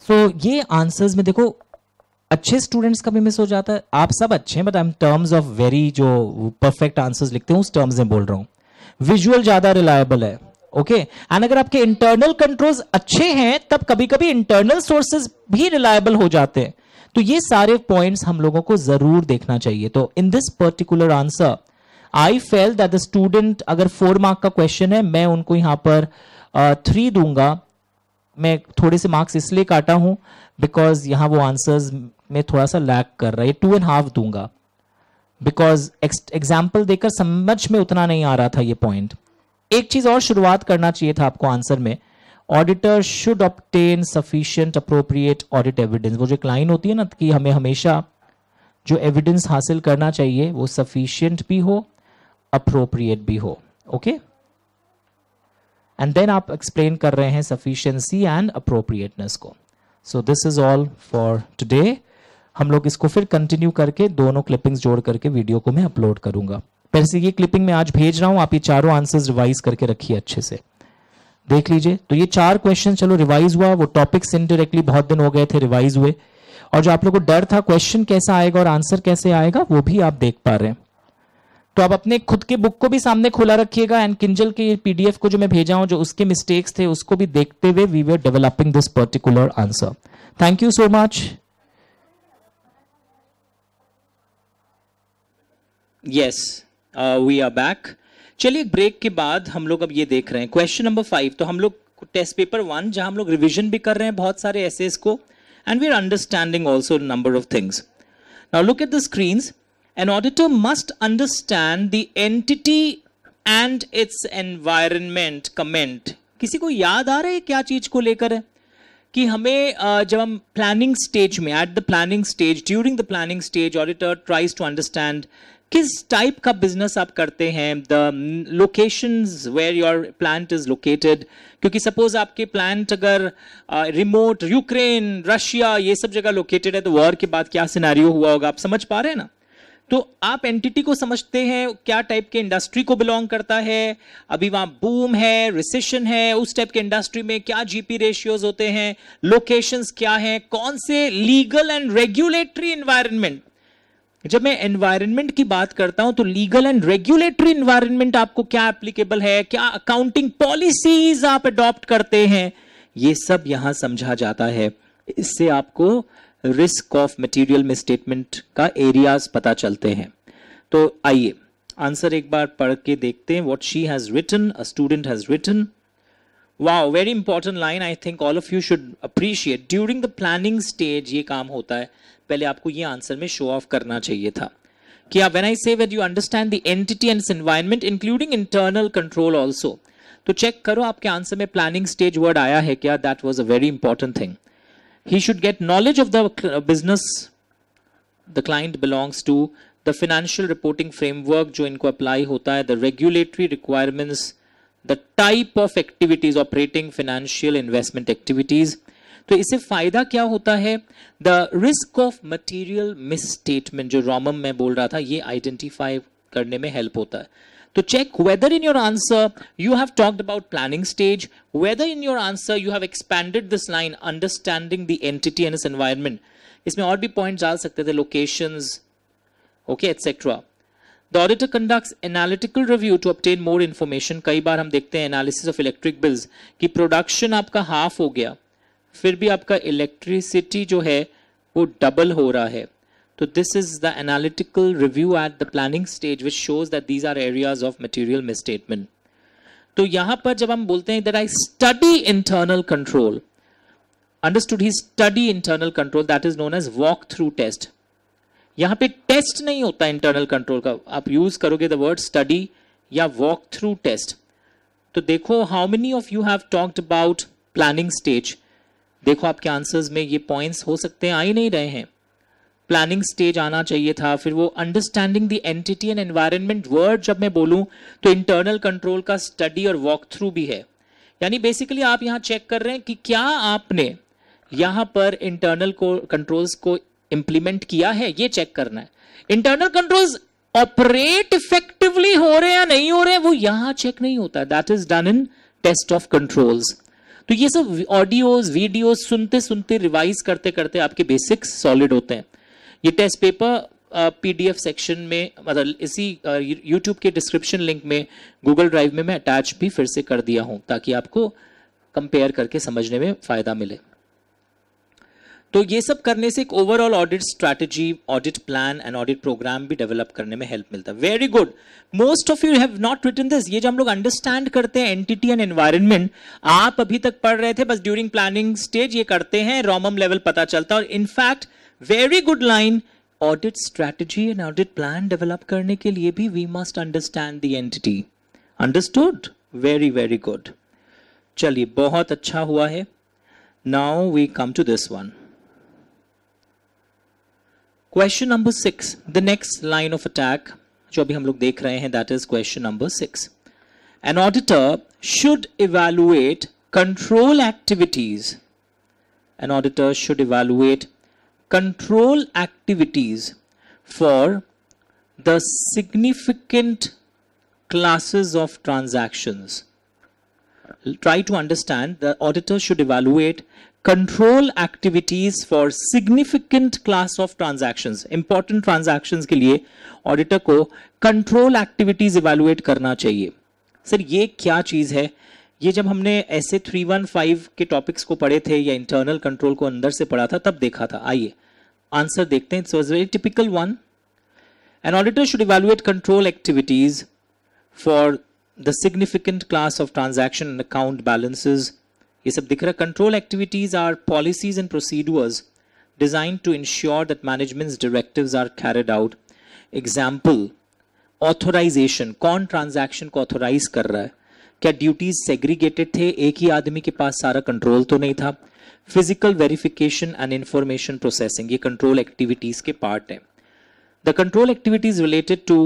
so so, ये answers में देखो अच्छे स्टूडेंट्स का भी मिस हो जाता है आप सब अच्छे हैं but I am terms of very जो परफेक्ट आंसर्स लिखते हैं उस टर्म्स में बोल रहा हूँ विजुअल ज्यादा रिलायबल है ओके okay? एंड अगर आपके इंटरनल कंट्रोल्स अच्छे हैं तब कभी कभी इंटरनल सोर्सेज भी रिलायबल हो जाते हैं तो ये सारे पॉइंट्स हम लोगों को जरूर देखना चाहिए तो in this particular answer I feel that the student अगर फोर मार्क का क्वेश्चन है मैं उनको यहां पर थ्री uh, दूंगा मैं थोड़े से मार्क्स इसलिए काटा हूं बिकॉज यहां वो आंसर्स में थोड़ा सा लैक कर रहा है टू एंड हाफ दूंगा बिकॉज एग्जाम्पल देकर समझ में उतना नहीं आ रहा था ये पॉइंट एक चीज और शुरुआत करना चाहिए था आपको आंसर में auditor should obtain sufficient appropriate audit evidence वो जो एक लाइन होती है ना कि हमें हमेशा जो एविडेंस हासिल करना चाहिए वो सफिशियंट भी हो अप्रोप्रिएट भी हो ओके okay? एंड देन आप एक्सप्लेन कर रहे हैं सफिशियंसी एंड अप्रोप्रिएटनेस को so this is all for today हम लोग इसको फिर कंटिन्यू करके दोनों क्लिपिंग्स जोड़ करके वीडियो को मैं अपलोड करूंगा पैसे ये क्लिपिंग मैं आज भेज रहा हूं आप ये चारों आंसर्स रिवाइज करके रखिए अच्छे से देख लीजिए तो ये चार क्वेश्चन चलो रिवाइज हुआ वो टॉपिक्स इनडायरेक्टली बहुत दिन हो गए थे रिवाइज हुए और जो आप लोग को डर था क्वेश्चन कैसा आएगा और आंसर कैसे आएगा वो भी आप देख पा रहे हैं तो आप अपने खुद के बुक को भी सामने खोला रखिएगा एंड किंजल के पीडीएफ को जो मैं भेजा हूं जो उसके मिस्टेक्स थे उसको भी देखते हुए we were developing this particular answer thank you so much yes we are back चलिए ब्रेक के बाद हम लोग अब ये देख रहे हैं क्वेश्चन नंबर फाइव तो हम लोग टेस्ट पेपर वन जहां हम लोग रिविजन भी कर रहे हैं बहुत सारे एसेस को and we are understanding also number of things now look at the screens an auditor must understand the entity and its environment comment किसी को याद आ रहा है क्या चीज को लेकर कि हमें जब हम प्लानिंग स्टेज में at the planning stage during the planning stage auditor tries to understand किस टाइप का बिजनेस आप करते हैं the location where your plant is located क्योंकि सपोज आपके प्लांट अगर रिमोट यूक्रेन रशिया ये सब जगह लोकेटेड है तो वॉर के बाद क्या सिनारियो हुआ होगा आप समझ पा रहे हैं ना तो आप एंटिटी को समझते हैं क्या टाइप के इंडस्ट्री को बिलोंग करता है अभी वहां बूम है रिसेशन है उस टाइप के इंडस्ट्री में क्या जीपी रेशियोज होते हैं लोकेशंस क्या हैं कौन से लीगल एंड रेगुलेटरी एनवायरनमेंट जब मैं एनवायरनमेंट की बात करता हूं तो लीगल एंड रेगुलेटरी एनवायरनमेंट आपको क्या एप्लीकेबल है क्या अकाउंटिंग पॉलिसीज आप अडॉप्ट करते हैं ये सब यहां समझा जाता है इससे आपको रिस्क ऑफ मटेरियल मिसस्टेटमेंट का एरियाज पता चलते हैं तो आइए आंसर एक बार पढ़ के देखते हैं what she has written a student has written wow very important line I think all of you should appreciate during the planning stage ये काम होता है पहले आपको ये आंसर में शो ऑफ करना चाहिए था कि आप when I say what you understand the entity and environment including internal control also तो चेक करो आपके आंसर में प्लानिंग स्टेज वर्ड आया है क्या that was a very important thing He should get knowledge of the business the client belongs to, the financial reporting framework jo inko apply hota hai the regulatory requirements, the type of activities operating financial investment activities. तो इससे फायदा क्या होता है the risk of material misstatement जो ROMM में बोल रहा था ये आइडेंटिफाई करने में हेल्प होता है to check whether in your answer you have talked about planning stage, whether in your answer you have expanded this line understanding the entity and its environment. इसमें और भी पॉइंट डाल सकते थे locations, okay etcetera the auditor conducts analytical review to obtain more information कई बार हम देखते हैं एनालिसिस ऑफ इलेक्ट्रिक बिल्स कि प्रोडक्शन आपका हाफ हो गया फिर भी आपका इलेक्ट्रिसिटी जो है वो डबल हो रहा है So this is the analytical review at the planning stage which shows that these are areas of material misstatement. तो यहां पर जब हम बोलते हैं that I study internal control understood he study internal control that is known as walk through test यहां पे test नहीं होता इंटरनल कंट्रोल का आप यूज करोगे द वर्ड स्टडी या वॉक थ्रू टेस्ट तो देखो how many of you have talked about planning stage देखो आपके आंसर्स में ये पॉइंट्स हो सकते हैं आ ही नहीं रहे हैं प्लानिंग स्टेज आना चाहिए था फिर वो understanding the entity and environment word जब मैं बोलूं तो इंटरनल कंट्रोल का स्टडी और वॉक थ्रू भी है यानी बेसिकली आप यहां चेक कर रहे हैं कि क्या आपने यहां पर इंटरनल को कंट्रोल्स को इंप्लीमेंट किया है ये चेक करना है इंटरनल कंट्रोल्स ऑपरेट इफेक्टिवली हो रहे या नहीं हो रहे वो यहां चेक नहीं होता that is done in test of controls तो ये सब ऑडियोज वीडियोज सुनते सुनते रिवाइज करते करते आपके बेसिक्स सॉलिड होते हैं ये टेस्ट पेपर पीडीएफ सेक्शन में मतलब इसी यूट्यूब के डिस्क्रिप्शन लिंक में गूगल ड्राइव में मैं अटैच भी फिर से कर दिया हूं ताकि आपको कंपेयर करके समझने में फ़ायदा मिले तो ये सब करने से एक overall audit strategy audit plan and audit program भी डेवलप करने में हेल्प मिलता है very good most of you have not written this ये जो हम लोग अंडरस्टैंड करते हैं एंटिटी एंड एनवायरनमेंट आप अभी तक पढ़ रहे थे बस ड्यूरिंग प्लानिंग स्टेज ये करते हैं रोमम लेवल पता चलता है और in fact very good line audit strategy and audit plan develop karne ke liye bhi we must understand the entity understood very very good chaliye bahut acha hua hai now we come to this one question number 6 the next line of attack jo abhi hum log dekh rahe hain that is question number 6 an auditor should evaluate control activities an auditor should evaluate control activities for the significant classes of transactions. Try to understand the auditor should evaluate control activities for significant class of transactions. Important transactions ke liye auditor ko control activities evaluate karna chahiye sir ye kya cheez hai ये जब हमने ऐसे 315 के topics को पढ़े थे या internal control को अंदर से पढ़ा था तब देखा था आइए आंसर देखते हैं it's was very typical one an auditor should evaluate control activities for the significant class of transaction account balances ये सब दिख रहा है control activities are policies and procedures designed to ensure that management directive are carried out example authorization कौन transaction को authorize कर रहा है क्या ड्यूटीज सेग्रीगेटेड थे एक ही आदमी के पास सारा कंट्रोल तो नहीं था physical verification and information processing ये कंट्रोल एक्टिविटीज के पार्ट है the control activities related to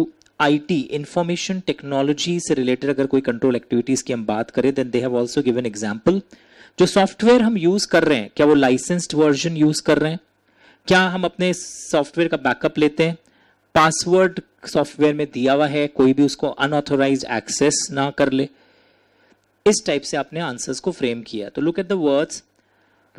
IT information technology से रिलेटेड अगर कोई कंट्रोल एक्टिविटीज की हम बात करें then they have also given example जो सॉफ्टवेयर हम यूज कर रहे हैं क्या वो लाइसेंस्ड वर्जन यूज कर रहे हैं क्या हम अपने सॉफ्टवेयर का बैकअप लेते हैं पासवर्ड सॉफ्टवेयर में दिया हुआ है कोई भी उसको अनऑथोराइज एक्सेस ना कर ले इस टाइप से आपने आंसर्स को फ्रेम किया तो look at the words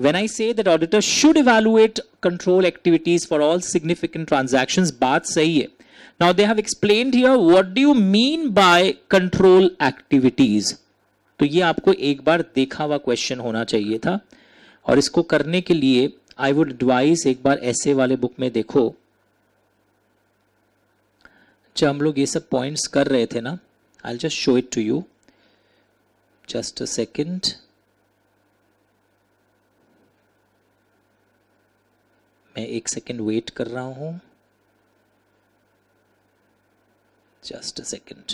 when i say that auditor should evaluate control activities for all significant transactions baat sahi hai now they have explained here what do you mean by control activities तो ये आपको एक बार देखा हुआ question होना चाहिए था और इसको करने के लिए आई वुड एडवाइस एक बार ऐसे वाले बुक में देखो जब हम लोग ये सब पॉइंट्स कर रहे थे ना I just show it to you just a second मैं एक सेकेंड वेट कर रहा हूं just a second.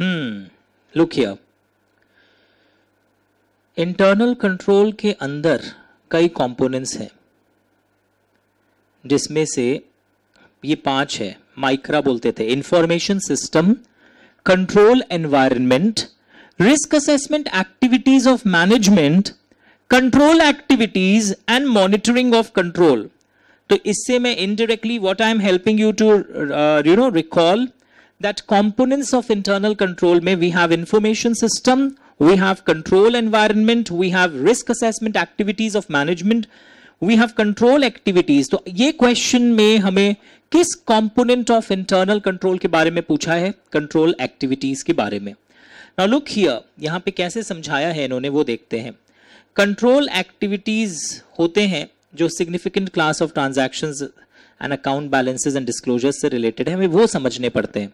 Hmm, look here. Internal control के अंदर कई कंपोनेंट्स हैं जिसमें से ये पांच है माइक्रा बोलते थे information system control environment risk assessment activities of management control activities and monitoring of control तो इससे मैं I am I am helping you you know recall that components of internal control may we have information system we have control environment we have risk assessment activities of management we have control activities So, ये question में हमें किस component of internal control के बारे में पूछा hai control activities के बारे mein. नाउ लुक हियर यहाँ पे कैसे समझाया है इन्होंने वो देखते हैं कंट्रोल एक्टिविटीज होते हैं जो significant class of transactions and account balances and disclosure से रिलेटेड है हमें वो समझने पड़ते हैं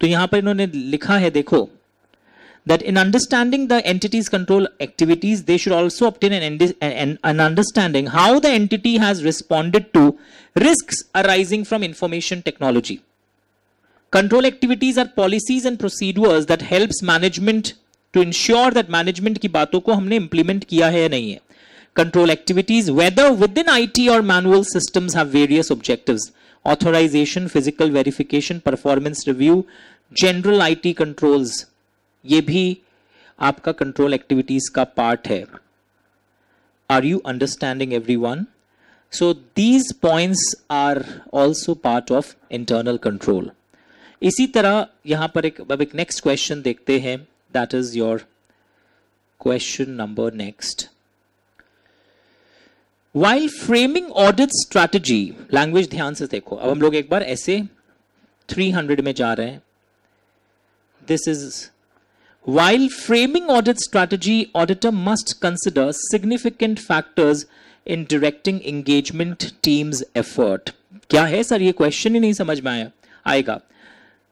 तो यहाँ पर इन्होंने लिखा है देखो that in understanding the entity's control activities, they should also obtain an, an, an, understanding how the entity has responded to risks arising from information technology. Control activities are policies and procedures that help management to ensure that management की बातों को हमने implement किया है या नहीं है control activities whether within I T और manual system objective authorization physical verification performance review general I T control ये भी आपका कंट्रोल एक्टिविटीज का पार्ट है are you understanding every one so these point are also part of internal control इसी तरह यहां पर एक अब एक नेक्स्ट क्वेश्चन देखते हैं that is your question number next while framing audit strategy language ध्यान से देखो अब हम लोग एक बार ऐसे 300 में जा रहे हैं this is while framing audit strategy auditor must consider significant factors in directing engagement teams effort क्या है सर ये क्वेश्चन ही नहीं समझ में आया आएगा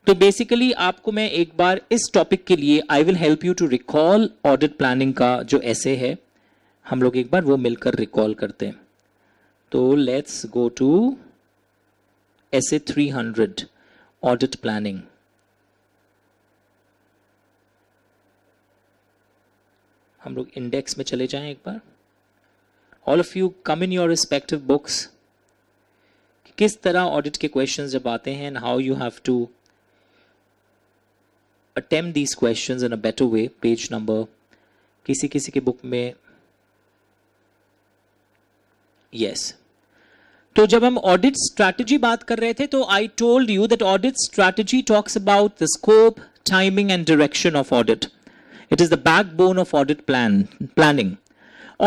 तो बेसिकली आपको मैं एक बार इस टॉपिक के लिए I will help you to recall audit planning का जो ऐसे है हम लोग एक बार वो मिलकर रिकॉल करते हैं तो लेट्स गो टू ऐसे 300 थ्री हंड्रेड ऑडिट प्लानिंग हम लोग इंडेक्स में चले जाएं एक बार all of you come in your respective books किस तरह ऑडिट के क्वेश्चंस जब आते हैं how you have to attempt these question in a better way page number किसी किसी के बुक में यस yes. तो जब हम ऑडिट स्ट्रैटेजी बात कर रहे थे तो I told you that audit strategy talks about the scope timing and direction of audit it is the backbone of audit plan planning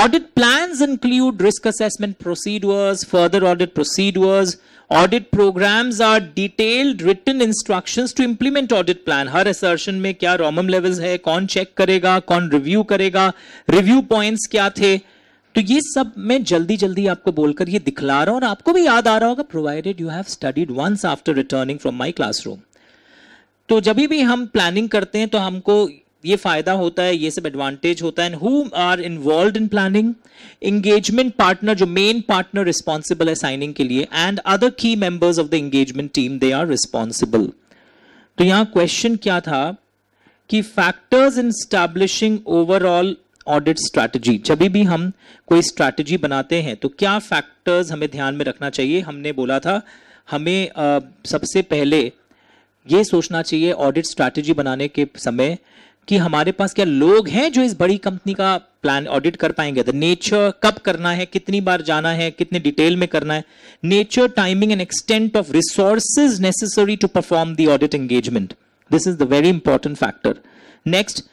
audit plans include risk assessment procedures further audit procedures audit programs are detailed written instructions to implement audit plan हर assertion में क्या रॉमम level है कौन check करेगा कौन review करेगा review point क्या थे तो ये सब मैं जल्दी जल्दी आपको बोलकर ये दिखला रहा हूं और आपको भी याद आ रहा होगा provided you have studied once after returning from my classroom तो जब भी हम प्लानिंग करते हैं तो हमको ये फायदा होता है ये सब एडवांटेज होता है and who are involve in planning engagement partner जो मेन पार्टनर रिस्पॉन्सिबल है साइनिंग के लिए and other key members of the engagement team they are responsible तो यहां क्वेश्चन क्या था कि factors in establishing overall audit strategy जब भी हम कोई स्ट्रैटेजी बनाते हैं तो क्या फैक्टर्स हमें ध्यान में रखना चाहिए हमने बोला था हमें आ, सबसे पहले ये सोचना चाहिए ऑडिट स्ट्रैटेजी बनाने के समय कि हमारे पास क्या लोग हैं जो इस बड़ी कंपनी का प्लान ऑडिट कर पाएंगे द नेचर कब करना है कितनी बार जाना है कितने डिटेल में करना है nature timing and extent of resources necessary to perform the audit engagement this is the very important factor next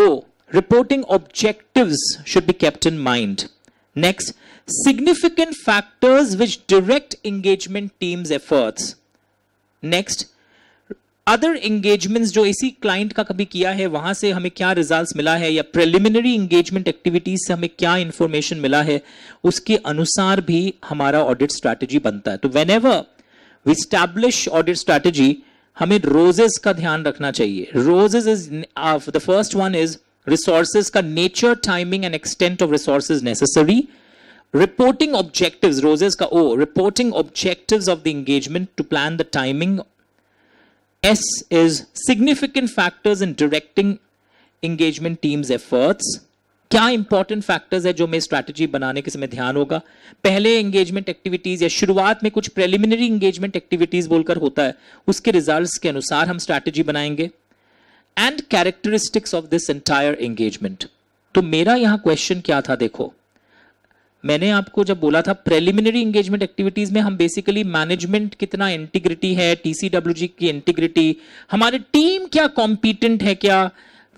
O reporting objective should be kept in mind next significant factors which direct engagement teams efforts next other engagements जो इसी client का कभी किया है वहां से हमें क्या रिजल्ट्स मिला है या प्रिलिमिनरी एंगेजमेंट एक्टिविटीज से हमें क्या इंफॉर्मेशन मिला है उसके अनुसार भी हमारा ऑडिट स्ट्रैटेजी बनता है तो whenever we establish audit strategy हमें रोजेस का ध्यान रखना चाहिए roses is the first one is resources का nature timing and extent of resources necessary reporting objective roses का O reporting objective of the engagement to plan the timing S is significant factors in directing engagement teams efforts. क्या important factors है जो मैं strategy बनाने के समय ध्यान होगा पहले एंगेजमेंट एक्टिविटीज या शुरुआत में कुछ प्रेलिमिनरी एंगेजमेंट एक्टिविटीज बोलकर होता है उसके रिजल्ट्स के अनुसार हम स्ट्रैटेजी बनाएंगे and characteristics of this entire engagement तो मेरा यहां क्वेश्चन क्या था देखो मैंने आपको जब बोला था प्रेलिमिनरी एंगेजमेंट एक्टिविटीज में हम बेसिकली मैनेजमेंट कितना इंटीग्रिटी है टीसीडब्ल्यू की इंटीग्रिटी हमारे टीम क्या कॉम्पिटेंट है क्या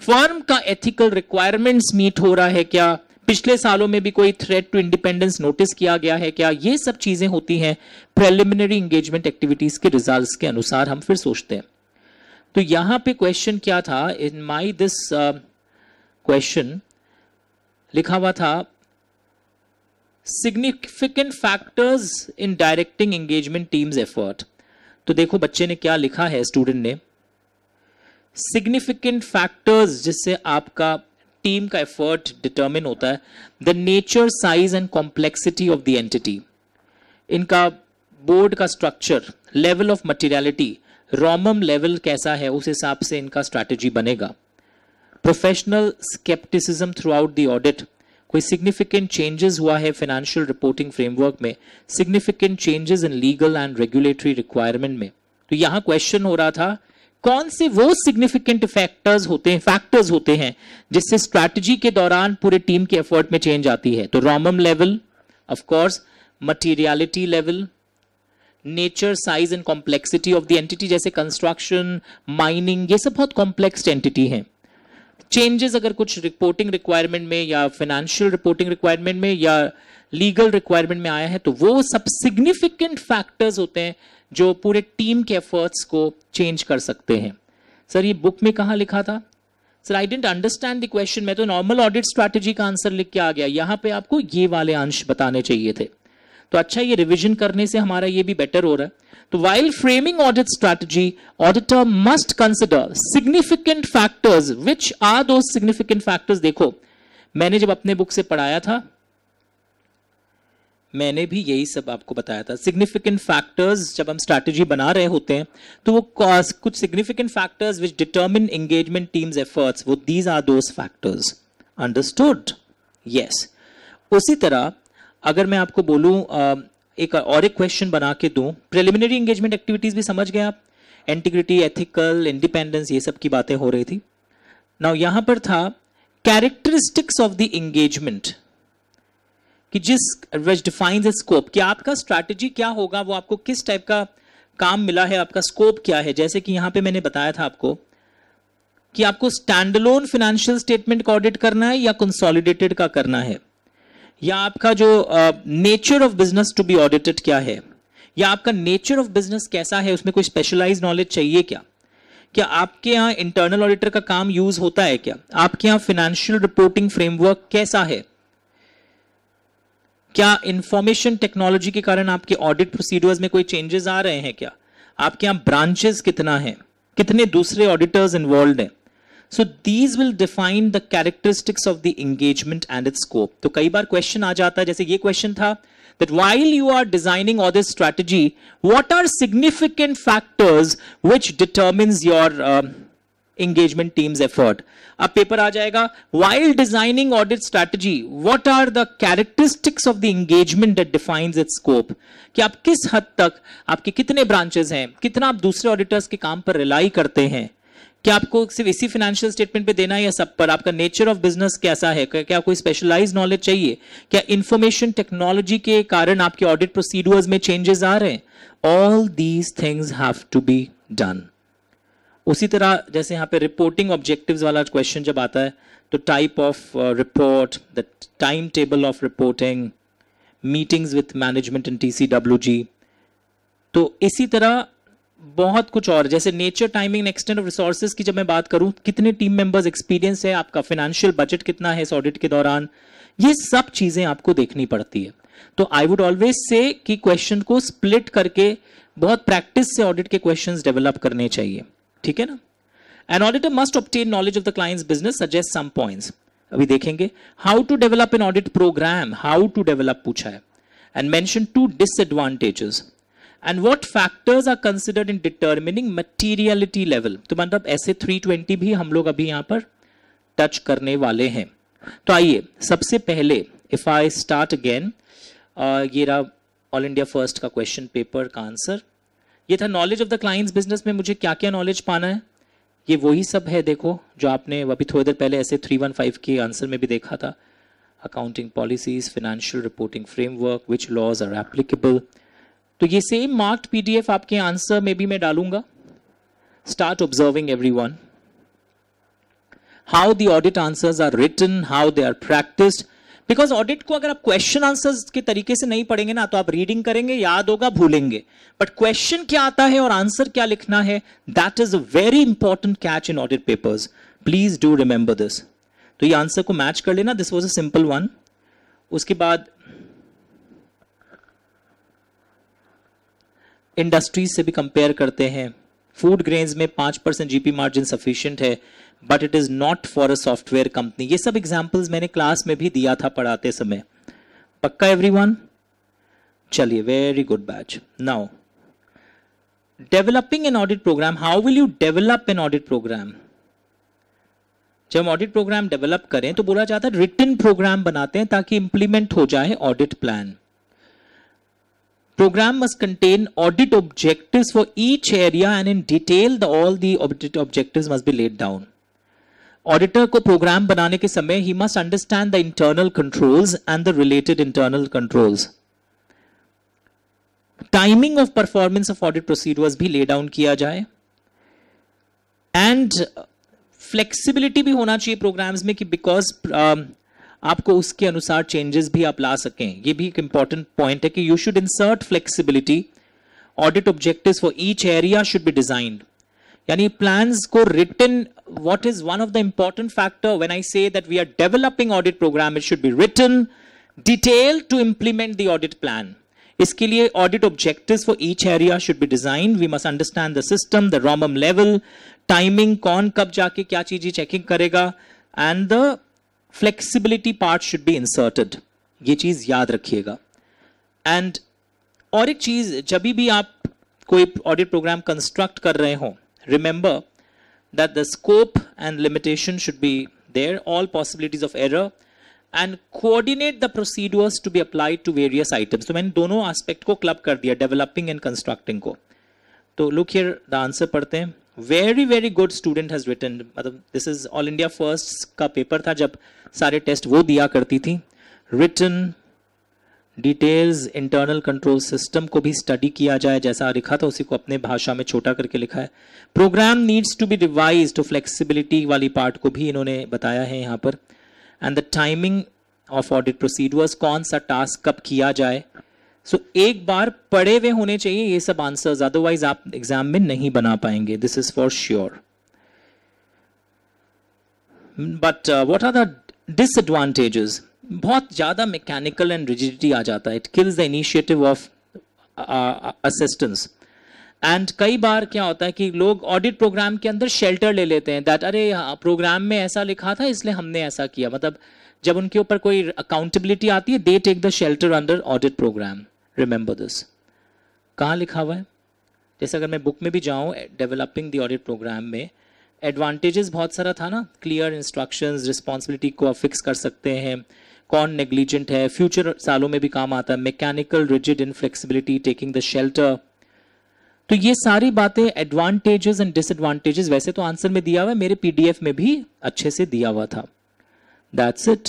फर्म का एथिकल रिक्वायरमेंट्स मीट हो रहा है क्या पिछले सालों में भी कोई थ्रेट टू इंडिपेंडेंस नोटिस किया गया है क्या ये सब चीजें होती हैं प्रेलिमिनरी इंगेजमेंट एक्टिविटीज के रिजल्ट के अनुसार हम फिर सोचते हैं तो यहां पे क्वेश्चन क्या था इन माई दिस क्वेश्चन लिखा हुआ था significant factors in directing engagement teams effort तो देखो बच्चे ने क्या लिखा है स्टूडेंट ने सिग्निफिकेंट फैक्टर्स जिससे आपका टीम का एफर्ट डिटर्मिन होता है the nature size and complexity of the entity इनका बोर्ड का structure level of materiality ROMM level कैसा है उस हिसाब से इनका स्ट्रैटेजी बनेगा professional scepticism throughout the audit कोई सिग्निफिकेंट चेंजेस हुआ है फाइनेंशियल रिपोर्टिंग फ्रेमवर्क में significant changes in legal and regulatory requirement में तो यहां क्वेश्चन हो रहा था कौन से वो सिग्निफिकेंट फैक्टर्स होते हैं फैक्टर्स होते हैं जिससे स्ट्रैटेजी के दौरान पूरे टीम के एफर्ट में चेंज आती है तो ROMM level of course materiality level nature size and complexity of the entity जैसे कंस्ट्रक्शन माइनिंग ये सब बहुत कॉम्प्लेक्स एंटिटी हैं चेंजेस अगर कुछ रिपोर्टिंग रिक्वायरमेंट में या फाइनेंशियल रिपोर्टिंग रिक्वायरमेंट में या लीगल रिक्वायरमेंट में आया है तो वो सब सिग्निफिकेंट फैक्टर्स होते हैं जो पूरे टीम के एफर्ट्स को चेंज कर सकते हैं सर ये बुक में कहा लिखा था sir I didn't understand the question मैं तो नॉर्मल ऑडिट स्ट्रैटेजी का आंसर लिख के आ गया यहां पे आपको ये वाले अंश बताने चाहिए थे तो अच्छा ये रिविजन करने से हमारा ये भी बेटर हो रहा है तो while framing audit strategy auditor must consider significant factors which are the significant factors देखो मैंने जब अपने बुक से पढ़ाया था मैंने भी यही सब आपको बताया था सिग्निफिकेंट फैक्टर्स जब हम स्ट्रैटेजी बना रहे होते हैं तो वो कुछ significant factors which determine engagement teams efforts वो these are the factors understood yes उसी तरह अगर मैं आपको बोलूं एक और एक क्वेश्चन बना के दूं प्रिलिमिनरी एंगेजमेंट एक्टिविटीज़ भी समझ गए आप एंटीग्रिटी एथिकल इंडिपेंडेंस ये सब की बातें हो रही थी नाउ यहां पर था कैरेक्टरिस्टिक्स ऑफ द एंगेजमेंट कि जिस विच डिफाइंस स्कोप कि आपका स्ट्रैटेजी क्या होगा वो आपको किस टाइप का काम मिला है आपका स्कोप क्या है जैसे कि यहां पे मैंने बताया था आपको कि आपको स्टैंडलोन फाइनेंशियल स्टेटमेंट का ऑडिट करना है या कंसोलिडेटेड का करना है या आपका जो nature of business to be audited क्या है या आपका नेचर ऑफ बिजनेस कैसा है उसमें कोई स्पेशलाइज नॉलेज चाहिए क्या क्या आपके यहाँ इंटरनल ऑडिटर का काम यूज होता है क्या आपके यहाँ फिनेंशियल रिपोर्टिंग फ्रेमवर्क कैसा है क्या इंफॉर्मेशन टेक्नोलॉजी के कारण आपके ऑडिट प्रोसीड्यूर्स में कोई चेंजेस आ रहे हैं क्या आपके यहाँ ब्रांचेस कितना है कितने दूसरे ऑडिटर्स इन्वॉल्व हैं so these will define the characteristics of the engagement and it scope तो कई बार क्वेश्चन आ जाता है जैसे ये क्वेश्चन था that while you are designing all this strategy, what are significant factors which determines your uh, engagement team's effort? a paper आ जाएगा while designing audit strategy, what are the characteristics of the engagement that defines its scope? कि आप किस हद तक आपके कितने branches हैं कितना आप दूसरे auditors के काम पर rely करते हैं कि आपको सिर्फ इसी फाइनेंशियल स्टेटमेंट पे देना है या सब पर आपका नेचर ऑफ बिजनेस कैसा है क्या, कोई स्पेशलाइज नॉलेज चाहिए क्या इंफॉर्मेशन टेक्नोलॉजी के कारण आपके ऑडिट प्रोसीड्यूर्स में चेंजेस आ रहे हैं all these things have to be done उसी तरह जैसे यहाँ पे रिपोर्टिंग ऑब्जेक्टिव वाला क्वेश्चन जब आता है तो type of report the time table of reporting meetings with management in T C W G तो इसी तरह बहुत कुछ और जैसे nature timing extent of resources की जब मैं बात करूं कितने टीम मेंबर्स एक्सपीरियंस है आपका फाइनेंशियल बजट कितना है इस ऑडिट के दौरान ये सब चीजें आपको देखनी पड़ती है तो आई वुड ऑलवेज से कि क्वेश्चन को स्प्लिट करके बहुत प्रैक्टिस से ऑडिट के क्वेश्चन डेवलप करने चाहिए ठीक है ना an auditor must obtain knowledge of the client business suggest some point अभी देखेंगे how to develop an audit programme how to develop पूछा है and mention two disadvantages and what factors are considered in determining materiality level तो मतलब ऐसे 320 hum log abhi yahan par touch karne करने वाले हैं तो आइए सबसे पहले i start again अगेन ये raha all india first का question paper ka आंसर ये था knowledge of the client's business में मुझे क्या क्या नॉलेज पाना है ये वही सब है देखो जो आपने अभी थोड़ी देर पहले ऐसे 315 के आंसर में भी देखा था accounting policies financial reporting framework which laws are applicable तो ये सेम मार्क्ड पीडीएफ आपके आंसर में भी मैं डालूंगा start observing everyone how the audit answers are written how they are practised because audit को अगर आप क्वेश्चन आंसर्स के तरीके से नहीं पढ़ेंगे ना तो आप रीडिंग करेंगे याद होगा भूलेंगे बट क्वेश्चन क्या आता है और आंसर क्या लिखना है that is a very important catch in audit papers please do remember this तो ये आंसर को मैच कर लेना this was a simple one उसके बाद इंडस्ट्रीज से भी कंपेयर करते हैं फूड ग्रेन्स में पांच परसेंट जीपी मार्जिन सफिशियंट है but it is not for a software company ये सब एग्जाम्पल्स मैंने क्लास में भी दिया था पढ़ाते समय पक्का एवरी चलिए very good batch now developing an audit programme how will you develop an audit programme जब ऑडिट प्रोग्राम डेवलप करें तो बोला जाता है रिटर्न प्रोग्राम बनाते हैं ताकि इंप्लीमेंट हो जाए audit plan program must contain audit objectives for each area and in detail the all the audit objectives must be laid down auditor को प्रोग्राम बनाने के समय ही must understand the internal controls and the related internal controls timing of performance of audit procedures भी lay down किया जाए and flexibility भी होना चाहिए प्रोग्राम्स में कि बिकॉज आपको उसके अनुसार चेंजेस भी आप ला सकें ये भी एक इंपॉर्टेंट पॉइंट है कि you should insert flexibility audit objective for each area should be designed यानी प्लान को written what is one of the important factor when I say that we are developing audit programme it should be written detail to implement the audit plan इसके लिए audit objective for each area should be design we must understand the system the ROMM level timing कौन कब जाके क्या चीजें checking करेगा and the flexibility part should be inserted ये चीज़ याद रखिएगा एंड और एक चीज़ जब भी आप कोई ऑडिट प्रोग्राम कंस्ट्रक्ट कर रहे हो remember that the scope and limitation should be there all possibilities of error and coordinate the procedures to be applied to various items तो मैंने दोनों एस्पेक्ट को क्लब कर दिया डेवलपिंग एंड कंस्ट्रक्टिंग को तो लुक हियर द आंसर पढ़ते हैं very very good student has written मतलब this is all India first का पेपर था जब सारे टेस्ट वो दिया करती थी written details internal control system को भी स्टडी किया जाए जैसा लिखा था उसी को अपने भाषा में छोटा करके लिखा है programme needs to be revise to flexibility वाली पार्ट को भी इन्होंने बताया है यहाँ पर and the timing of audit procedures कौन सा टास्क कब किया जाए सो so, एक बार पढ़े हुए होने चाहिए ये सब आंसर्स अदरवाइज आप एग्जाम में नहीं बना पाएंगे this is for sure but what are the disadvantages बहुत ज़्यादा मैकेनिकल एंड रिजिडिटी आ जाता है it kills the initiative of assistance and कई बार क्या होता है कि लोग ऑडिट प्रोग्राम के अंदर शेल्टर ले लेते हैं दैट अरे प्रोग्राम हाँ, में ऐसा लिखा था इसलिए हमने ऐसा किया मतलब जब उनके ऊपर कोई अकाउंटेबिलिटी आती है they take the shelter under audit programme remember this कहाँ लिखा हुआ है जैसे अगर मैं बुक में भी जाऊँ डेवलपिंग द ऑडिट प्रोग्राम में एडवांटेजेस बहुत सारा था ना क्लियर इंस्ट्रक्शंस रिस्पॉन्सिबिलिटी को आप फिक्स कर सकते हैं कौन नेग्लिजेंट है फ्यूचर सालों में भी काम आता है mechanical rigid inflexibility taking the shelter तो ये सारी बातें एडवांटेजेस एंड डिसएडवांटेजेस वैसे तो आंसर में दिया हुआ है मेरे पीडीएफ में भी अच्छे से दिया हुआ था that's it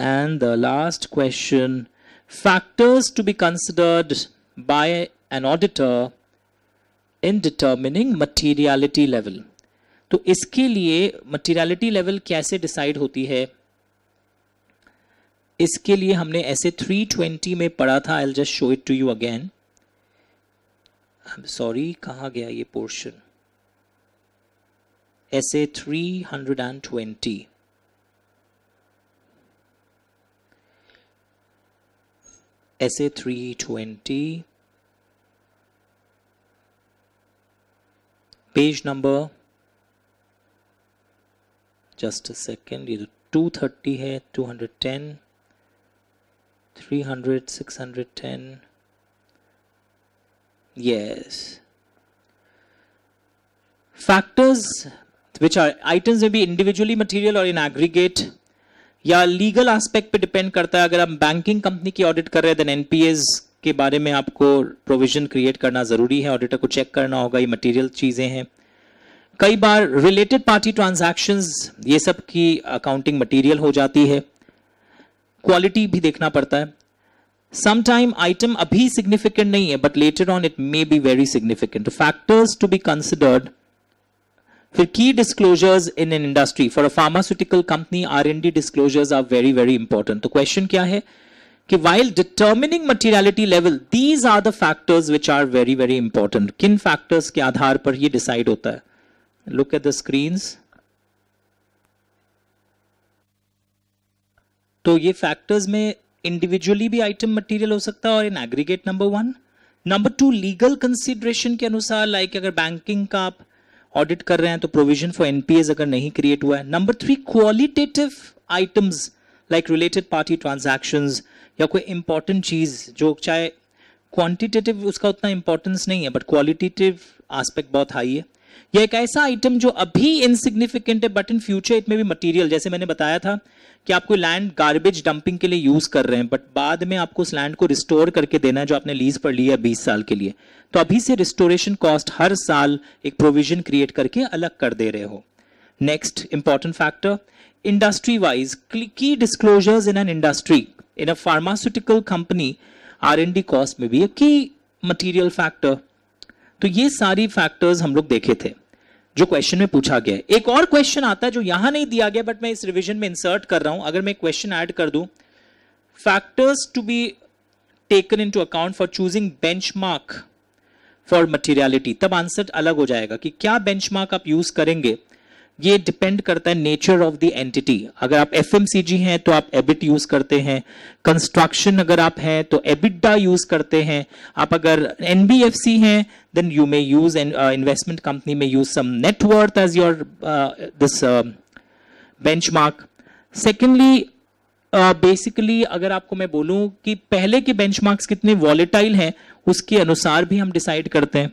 and the last question Factors to be considered by an auditor in determining materiality level. तो इसके लिए मटेरियलिटी लेवल कैसे डिसाइड होती है इसके लिए हमने ऐसे 320 में पढ़ा था I just show it to you again sorry कहाँ गया ये पोर्शन ऐसे 320 SA320 page number just a second Either 230 hai 210 300 610 yes factors which are items may be individually material or in aggregate या लीगल एस्पेक्ट पे depend करता है अगर आप बैंकिंग कंपनी की ऑडिट कर रहे हैं देन एनपीएस के बारे में आपको प्रोविजन क्रिएट करना जरूरी है ऑडिटर को चेक करना होगा ये मटेरियल चीजें हैं कई बार रिलेटेड पार्टी ट्रांजैक्शंस ये सब की अकाउंटिंग मटेरियल हो जाती है क्वालिटी भी देखना पड़ता है समटाइम आइटम अभी सिग्निफिकेंट नहीं है but later on it may be very significant factors to be considered फिर की disclosures in an industry for a pharmaceutical company R and D disclosures are very very important तो question क्या है कि while determining materiality level these are the factors which are very very important किन factors के आधार पर यह decide होता है लुक एट द स्क्रीन तो ये फैक्टर्स में इंडिविजुअली भी आइटम मटीरियल हो सकता है और in aggregate number one number two legal consideration के अनुसार लाइक like अगर बैंकिंग का आप ऑडिट कर रहे हैं तो प्रोविजन फॉर एनपीएस अगर नहीं क्रिएट हुआ है number three qualitative items like related party transaction या कोई इंपॉर्टेंट चीज़ जो चाहे क्वांटिटेटिव उसका उतना इंपॉर्टेंस नहीं है बट क्वालिटेटिव आस्पेक्ट बहुत हाई है या एक ऐसा आइटम जो अभी इनसिग्निफिकेंट है बट इन फ्यूचर इट में भी मटीरियल जैसे मैंने बताया था कि आपको लैंड गार्बेज डंपिंग के लिए यूज कर रहे हैं बट बाद में आपको उस लैंड को रिस्टोर करके देना है जो आपने लीज पर लिया है बीस साल के लिए तो अभी से रिस्टोरेशन कॉस्ट हर साल एक प्रोविजन क्रिएट करके अलग कर दे रहे हो नेक्स्ट इंपॉर्टेंट फैक्टर वाइज की key in an industry in a pharmaceutical company R and D cost में भी की मटीरियल फैक्टर तो ये सारी फैक्टर्स हम लोग देखे थे जो क्वेश्चन में पूछा गया एक और क्वेश्चन आता है जो यहां नहीं दिया गया बट मैं इस रिविजन में इंसर्ट कर रहा हूं अगर मैं क्वेश्चन ऐड कर दूं factors to be taken into account for choosing benchmark for materiality तब आंसर अलग हो जाएगा कि क्या बेंच मार्क आप यूज करेंगे ये डिपेंड करता है नेचर ऑफ द एंटिटी अगर आप एफ हैं तो आप एबिट यूज करते हैं कंस्ट्रक्शन अगर आप हैं तो एबिडा यूज करते हैं आप अगर एनबीएफसी हैं then you may use investment company में use some net worth as your this benchmark secondly basically अगर आपको मैं बोलूं कि पहले के बेंचमार्क्स कितने वॉलेटाइल हैं उसके अनुसार भी हम डिसाइड करते हैं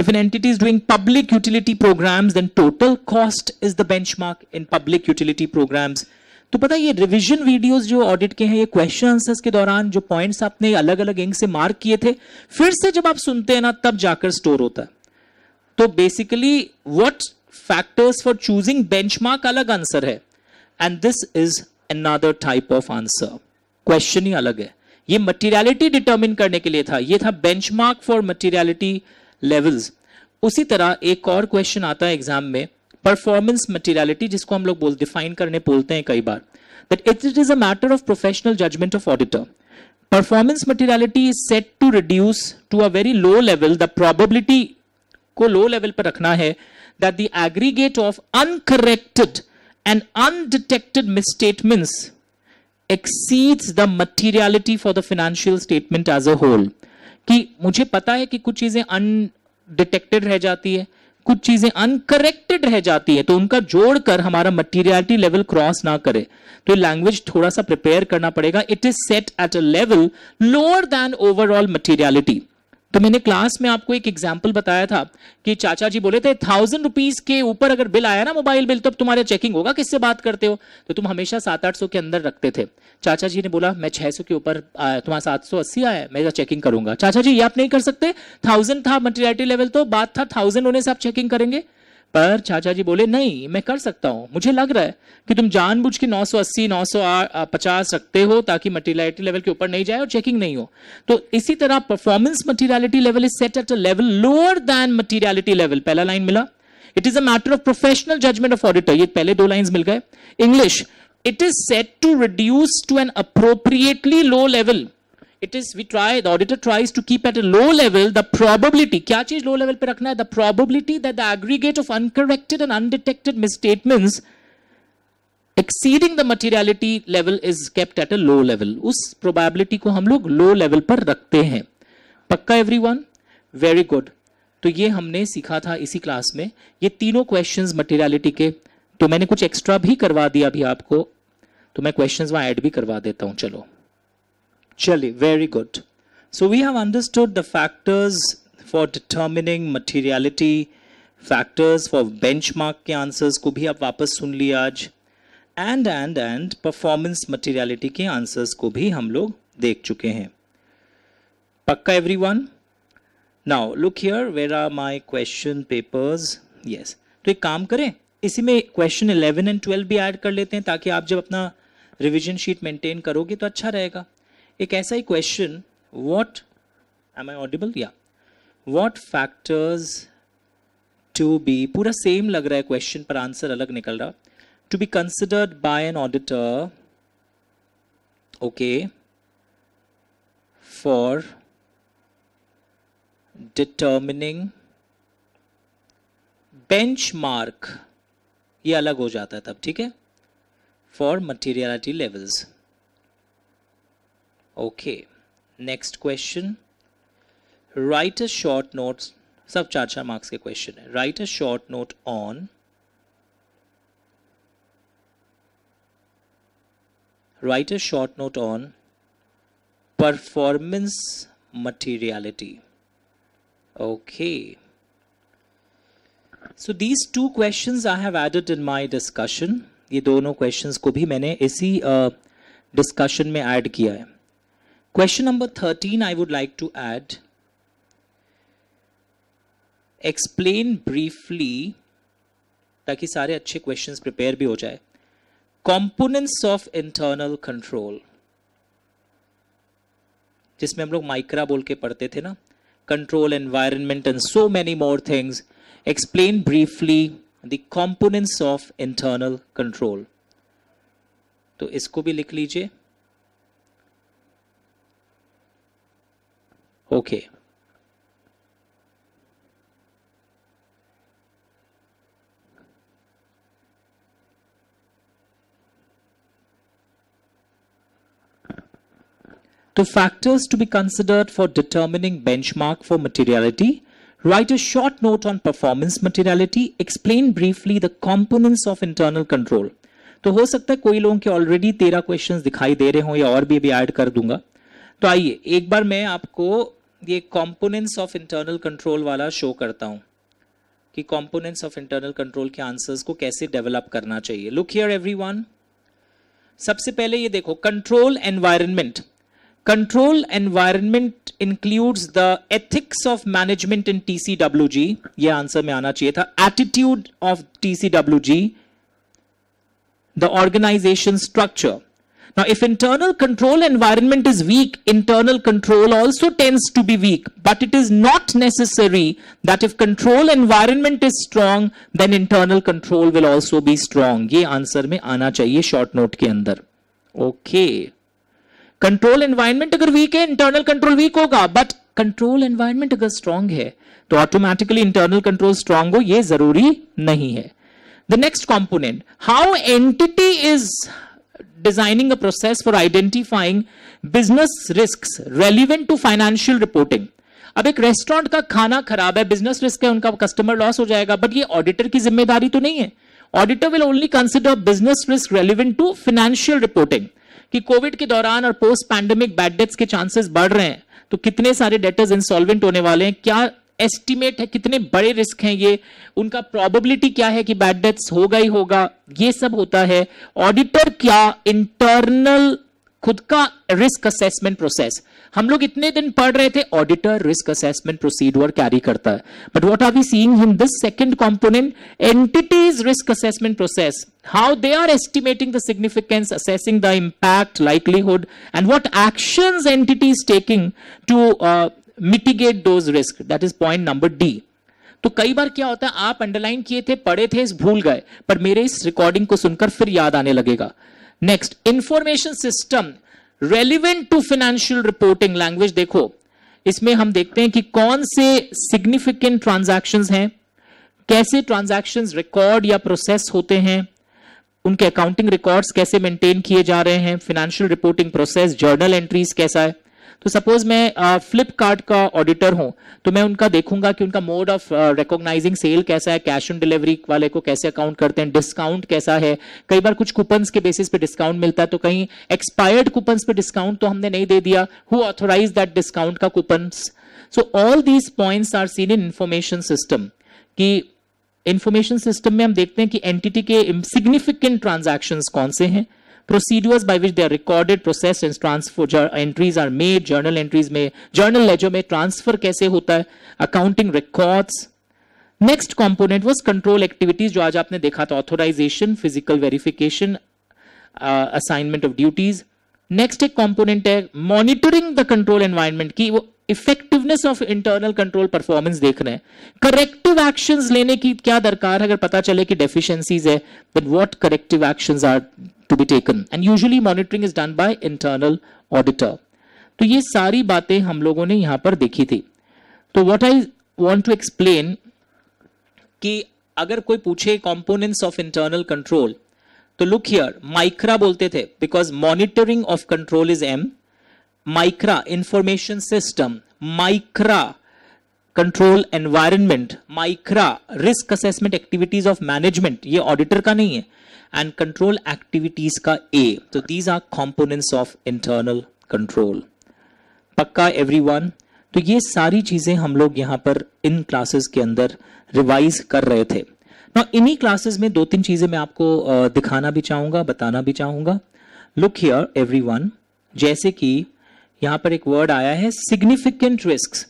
If an entity is doing public utility programs, then total cost is the benchmark in public utility programs. तो पता है ये रिवीजन वीडियोस जो ऑडिट के हैं ये क्वेश्चन आंसर्स के दौरान जो पॉइंट्स आपने अलग अलग एंग से मार्क किए थे फिर से जब आप सुनते हैं ना तब जाकर स्टोर होता है तो basically what factors for choosing benchmark अलग आंसर है and this is another type of answer question ही अलग है ये मटीरियालिटी डिटर्मिन करने के लिए था ये था बेंचमार्क फॉर मटीरियालिटी लेवल्स उसी तरह एक और क्वेश्चन आता है एग्जाम में परफॉर्मेंस मटेरियलिटी जिसको हम लोग बोल डिफाइन करने बोलते हैं कई बार that it it is a matter of professional judgement of auditor performance materiality is set to reduce to a very low level the probability को लो लेवल पर रखना है that the aggregate of uncorrected and undetected misstatements exceeds the materiality for the financial statement as a whole कि मुझे पता है कि कुछ चीजें अनडिटेक्टेड रह जाती है कुछ चीजें अनकरेक्टेड रह जाती है तो उनका जोड़कर हमारा मटेरियलिटी लेवल क्रॉस ना करे तो लैंग्वेज थोड़ा सा प्रिपेयर करना पड़ेगा it is set at a level lower than overall materiality तो मैंने क्लास में आपको एक एग्जाम्पल बताया था कि चाचा जी बोले थे थाउजेंड रुपीज के ऊपर अगर बिल आया ना मोबाइल बिल तो तुम्हारा चेकिंग होगा किससे बात करते हो तो तुम हमेशा सात आठ सौ के अंदर रखते थे चाचा जी ने बोला मैं छह सौ के ऊपर तुम्हारा सात सौ अस्सी आया मैं चेकिंग करूंगा चाचा जी ये आप नहीं कर सकते थाउजेंड था मटेरियलिटी लेवल तो बात था थाउजेंड होने से आप चेकिंग करेंगे पर चाचा जी बोले नहीं मैं कर सकता हूं मुझे लग रहा है कि तुम जानबूझ के 980 950 रखते हो ताकि मटेरियलिटी लेवल के ऊपर नहीं जाए और चेकिंग नहीं हो तो इसी तरह performance materiality level is set at a level lower than materiality level पहला लाइन मिला it is a matter of professional judgement of auditor ये पहले दो लाइन मिल गए English it is set to reduce to an appropriately low level it is we try the auditor tries to keep at a low level the probability क्या चीज low level पे रखना है the probability that the aggregate of uncorrected and undetected misstatements exceeding the materiality level is kept at a low level उस probability को हम लोग लो level पर रखते हैं पक्का एवरी वन वेरी गुड तो ये हमने सीखा था इसी क्लास में ये तीनों क्वेश्चन मटेरियलिटी के तो मैंने कुछ एक्स्ट्रा भी करवा दिया अभी आपको तो मैं क्वेश्चन वहां ऐड भी करवा देता हूं चलो very very good. So we have understood the factors for determining materiality, factors for benchmark के answers को भी आप वापस सुन लिए आज and and and performance materiality के आंसर्स को भी हम लोग देख चुके हैं पक्का every one now look here where are my question papers yes तो एक काम करें इसी में क्वेश्चन 11 एंड 12 भी ऐड कर लेते हैं ताकि आप जब अपना रिविजन शीट मेंटेन करोगे तो अच्छा रहेगा एक ऐसा ही question what am I audible या वॉट फैक्टर्स टू बी पूरा सेम लग रहा है क्वेश्चन पर आंसर अलग निकल रहा to be considered by an auditor for for benchmark ये अलग हो जाता है तब ठीक है for materiality levels Okay, next question. Write a short note. सब चार चार मार्क्स के क्वेश्चन है write a short note on write a short note on performance materiality okay so these two questions I have added in my discussion ये दोनों questions को भी मैंने इसी डिस्कशन uh, में ऐड किया है Question number 13 I would like to add. Explain briefly ताकि सारे अच्छे क्वेश्चंस प्रिपेयर भी हो जाए कंपोनेंट्स ऑफ इंटरनल कंट्रोल जिसमें हम लोग माइक्रा बोल के पढ़ते थे ना control environment and so many more things explain briefly the components of internal control तो इसको भी लिख लीजिए okay The factors to be considered for determining benchmark for materiality. Write a short note on performance materiality. Explain briefly the components of internal control. तो हो सकता है कोई लोगों के ऑलरेडी तेरह क्वेश्चंस दिखाई दे रहे हों या और भी अभी ऐड कर दूंगा तो आइए एक बार मैं आपको ये कॉम्पोनेंट्स ऑफ इंटरनल कंट्रोल वाला शो करता हूँ कि कॉम्पोनेंट्स ऑफ इंटरनल कंट्रोल के आंसर्स को कैसे डेवलप करना चाहिए लुक हियर एवरीवन सबसे पहले ये देखो control environment control environment includes the ethics of management in TCWG ये आंसर में आना चाहिए था attitude of TCWG the organisation structure Now, if internal control environment is weak, internal control also tends to be weak. But it is not necessary that if control environment is strong, then internal control will also be strong. ये answer में आना चाहिए short note के अंदर okay control environment अगर weak है internal control weak होगा but control environment अगर स्ट्रांग है तो ऑटोमेटिकली इंटरनल कंट्रोल स्ट्रांग हो ये जरूरी नहीं है the next component how entity is designing a process for identifying business risks relevant to financial reporting. अब एक रेस्टोरेंट का खाना खराब है बिजनेस रिस्क है उनका कस्टमर लॉस हो जाएगा बट ये ऑडिटर की जिम्मेदारी तो नहीं है auditor will only consider business risk relevant to financial reporting कि कोविड के दौरान और पोस्ट पैंडेमिक बैड डेट्स के चांसेस बढ़ रहे हैं तो कितने सारे डेटर्स इंसॉल्वेंट होने वाले हैं क्या एस्टिमेट है कितने बड़े रिस्क हैं ये उनका प्रोबेबिलिटी क्या है कि बैड डेथ्स होगा ही होगा ये सब होता है ऑडिटर क्या इंटरनल खुद का रिस्क असेसमेंट प्रोसेस हम लोग इतने दिन पढ़ रहे थे auditor risk assessment procedure carry करता है but what are we seeing in this second component entities risk assessment process how they are estimating the significance assessing the impact, likelihood, and what actions entities taking to mitigate those risk that is point number D तो कई बार क्या होता है आप underline किए थे पढ़े थे इस भूल गए पर मेरे इस रिकॉर्डिंग को सुनकर फिर याद आने लगेगा next information system relevant to financial reporting language देखो इसमें हम देखते हैं कि कौन से सिग्निफिकेंट ट्रांजेक्शन हैं कैसे ट्रांजेक्शन रिकॉर्ड या प्रोसेस होते हैं उनके अकाउंटिंग रिकॉर्ड्स कैसे मेंटेन किए जा रहे हैं financial reporting process journal entries कैसा है तो सपोज मैं फ्लिपकार्ट uh, का ऑडिटर हूं तो मैं उनका देखूंगा कि उनका मोड ऑफ रिकॉग्नाइजिंग सेल कैसा है कैश ऑन डिलीवरी वाले को कैसे अकाउंट करते हैं डिस्काउंट कैसा है कई बार कुछ कूपन्स के बेसिस पे डिस्काउंट मिलता है तो कहीं एक्सपायर्ड कूपन पे डिस्काउंट तो हमने नहीं दे दिया हु ऑथोराइज दैट डिस्काउंट का coupon so all these points are seen in information system कि इंफॉर्मेशन सिस्टम में हम देखते हैं कि एंटिटी के सिग्निफिकेंट ट्रांजैक्शंस कौन से हैं procedures by which they are recorded process and transfer entries are made journal entries में जर्नल लेजो में ट्रांसफर कैसे होता है accounting records next component was control activities जो आज आपने देखा था authorisation physical verification assignment of duties next एक कॉम्पोनेंट है मॉनिटरिंग द कंट्रोल एनवायरमेंट की वो effectiveness of internal control performance देख रहे हैं करेक्टिव एक्शन लेने की क्या दरकार है अगर पता चले कि डेफिशिएंसीज है then what corrective action are to be taken and usually monitoring is done by internal auditor तो ये सारी बातें हम लोगों ने यहां पर देखी थी तो what I want to explain कि अगर कोई पूछे कंपोनेंट्स ऑफ इंटरनल कंट्रोल तो लुक हियर माइक्रा बोलते थे because monitoring of control is M MICRA information system MICRA control environment MICRA risk assessment activities of management ये ऑडिटर का नहीं है एंड कंट्रोल एक्टिविटीज का ए तो these are components of internal control पक्का every one तो ये सारी चीजें हम लोग यहां पर इन क्लासेस के अंदर रिवाइज कर रहे थे ना इन्हीं क्लासेस में दो तीन चीजें मैं आपको दिखाना भी चाहूंगा बताना भी चाहूंगा लुक हियर एवरीवन जैसे कि यहां पर एक वर्ड आया है सिग्निफिकेंट रिस्क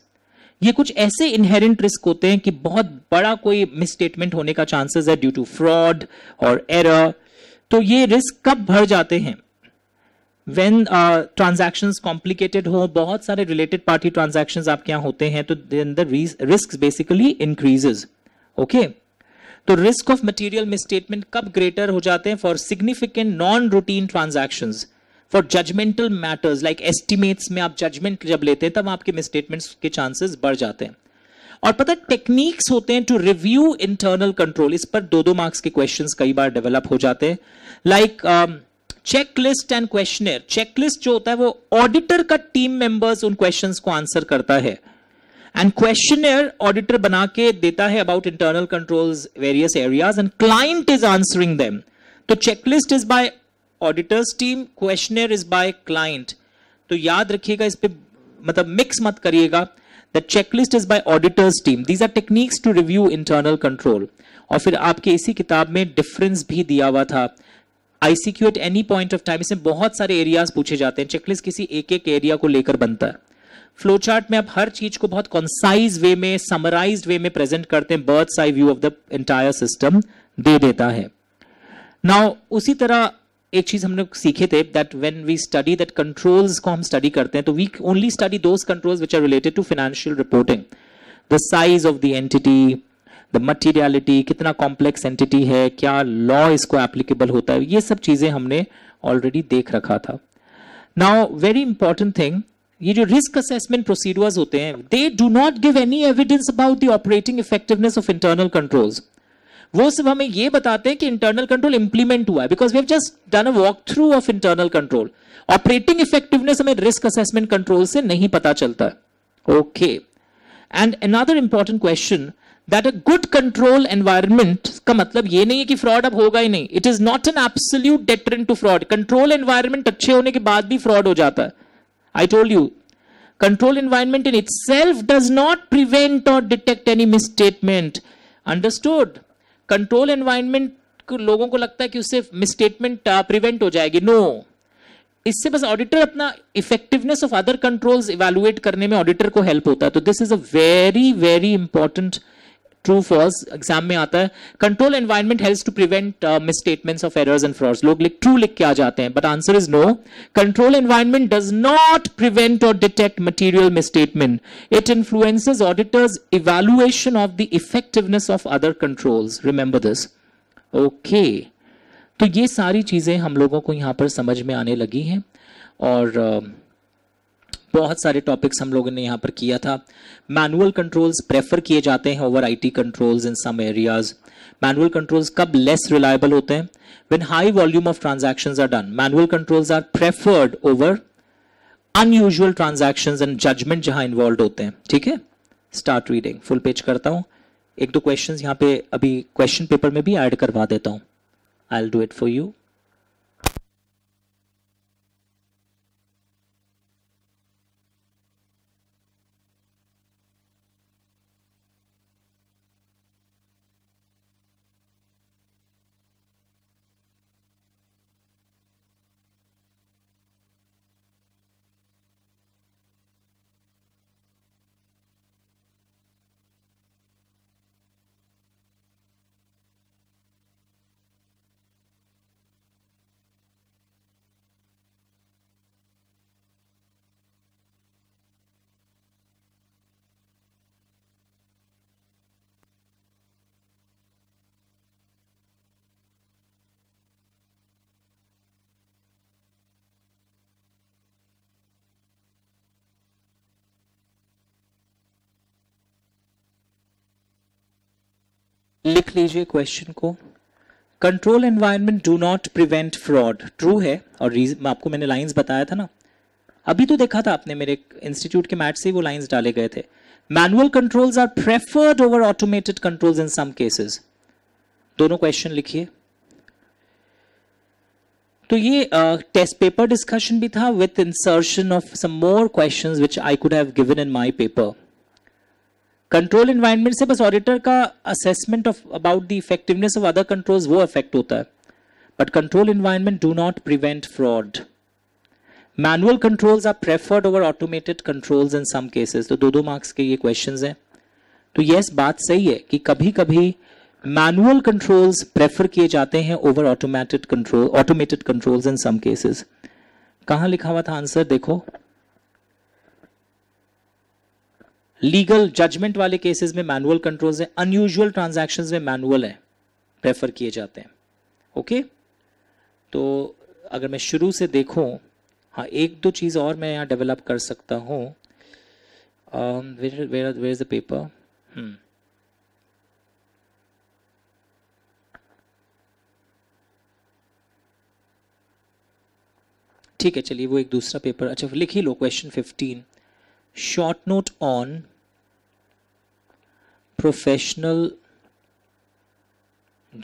ये कुछ ऐसे इनहेरेंट रिस्क होते हैं कि बहुत बड़ा कोई मिसस्टेटमेंट होने का चांसेस है ड्यू टू फ्रॉड और एरर तो ये रिस्क कब भर जाते हैं वेन ट्रांजेक्शन कॉम्प्लिकेटेड हो बहुत सारे रिलेटेड पार्टी ट्रांजेक्शन आपके यहां होते हैं तो then the risk basically increases okay तो रिस्क ऑफ मटेरियल मिसस्टेटमेंट कब ग्रेटर हो जाते हैं for significant non routine transaction for judgmental matters like estimates में आप जजमेंट जब लेते हैं तब आपके मिसस्टेटमेंट्स के चांसेस बढ़ जाते हैं और पता टेक्निक्स होते हैं टू रिव्यू इंटरनल कंट्रोल इस पर दो दो मार्क्स के क्वेश्चंस कई बार डेवलप हो जाते हैं like checklist and questionnaire checklist जो होता है वो ऑडिटर का टीम मेंबर्स उन क्वेश्चंस को आंसर करता है एंड क्वेश्चन ऑडिटर बना के देता है about internal control various areas and client is answering them तो checklist is by auditors team question is by client तो याद रखिएगा इस पर मतलब मिक्स मत करिएगा the checklist is by auditors team these are techniques to review internal control और फिर आपके इसी किताब में डिफरेंस भी दिया हुआ था ICQ at any point of time इसमें बहुत सारे एरियाज पूछे जाते हैं चेकलिस्ट किसी एक एक एरिया को लेकर बनता है फ्लो चार्ट में आप हर चीज को बहुत कॉन्साइज वे में समराइज वे में प्रेजेंट करते हैं bird's eye view of the entire system दे देता है नाउ उसी तरह एक चीज हमने सीखे थे that when we study that controls को हम स्टडी करते हैं तो we only study those controls which are related to financial reporting the size of the entity the materiality कितना कॉम्प्लेक्स एंटिटी है क्या लॉ इसको एप्लीकेबल होता है ये सब चीजें हमने ऑलरेडी देख रखा था नाउ वेरी इंपॉर्टेंट थिंग ये जो रिस्क असेसमेंट प्रोसीडर्स होते हैं they do not give any evidence about the operating effectiveness of internal controls वो सिर्फ हमें ये बताते हैं कि इंटरनल कंट्रोल इंप्लीमेंट हुआ है because we have just done a walkthrough of internal control operating effectiveness हमें रिस्क असेसमेंट कंट्रोल से नहीं पता चलता okay and another important question that a good control environment का मतलब ये नहीं है कि फ्रॉड अब होगा ही नहीं it is not an absolute deterrent to fraud control environment अच्छे होने के बाद भी फ्रॉड हो जाता है I told you, control environment in itself does not prevent or detect any misstatement. Understood? Control environment लोगों को लगता है कि उससे मिसस्टेटमेंट प्रिवेंट हो जाएगी नो no. इससे बस ऑडिटर अपना effectiveness of other controls evaluate करने में ऑडिटर को हेल्प होता है तो this is a very very important true false exam में आता है control environment help to prevent misstatements of errors and frauds लोग लिख ट्रू लिख के आ जाते हैं but answer is no control environment does not prevent और detect material misstatement it influences auditors evaluation of the effectiveness of other controls remember this okay तो ये सारी चीजें हम लोगों को यहां पर समझ में आने लगी हैं और uh, बहुत सारे टॉपिक्स हम लोगों ने यहाँ पर किया था मैनुअल कंट्रोल्स प्रेफर किए जाते हैं over IT controls in some areas manual controls कब लेस रिलायबल होते हैं when high volume of transactions are done manual controls are preferred over unusual transaction and judgment जहां इन्वॉल्व होते हैं ठीक है स्टार्ट रीडिंग फुल पेज करता हूँ एक दो क्वेश्चन यहाँ पे अभी क्वेश्चन पेपर में भी एड करवा देता हूँ I'll do it for you लिख लीजिए क्वेश्चन को control environment do not prevent fraud true है और रीजन आपको मैंने लाइंस बताया था ना अभी तो देखा था आपने मेरे इंस्टीट्यूट के मैट से वो लाइंस डाले गए थे manual controls are preferred over automated controls in some cases दोनों क्वेश्चन लिखिए तो ये टेस्ट पेपर डिस्कशन भी था with insertion of some more questions which I could have given in my paper control environment से बस ऑडिटर का assessment of about the effectiveness of other controls वो अफेक्ट होता है but control environment do not prevent fraud manual controls are preferred over automated controls in some cases तो दो दो marks के ये क्वेश्चन हैं तो यस बात सही है कि कभी कभी मैनुअल कंट्रोल्स प्रेफर किए जाते हैं over automated control automated controls in some cases कहाँ लिखा हुआ था आंसर देखो लीगल जजमेंट वाले केसेस में मैनुअल कंट्रोल्स है अनयूजुअल ट्रांजेक्शन में मैनुअल है प्रेफर किए जाते हैं ओके तो अगर मैं शुरू से देखूं हाँ एक दो चीज़ और मैं यहाँ डेवलप कर सकता हूँ where where is the paper ठीक है चलिए वो एक दूसरा पेपर अच्छा लिख ही लो question fifteen short note on professional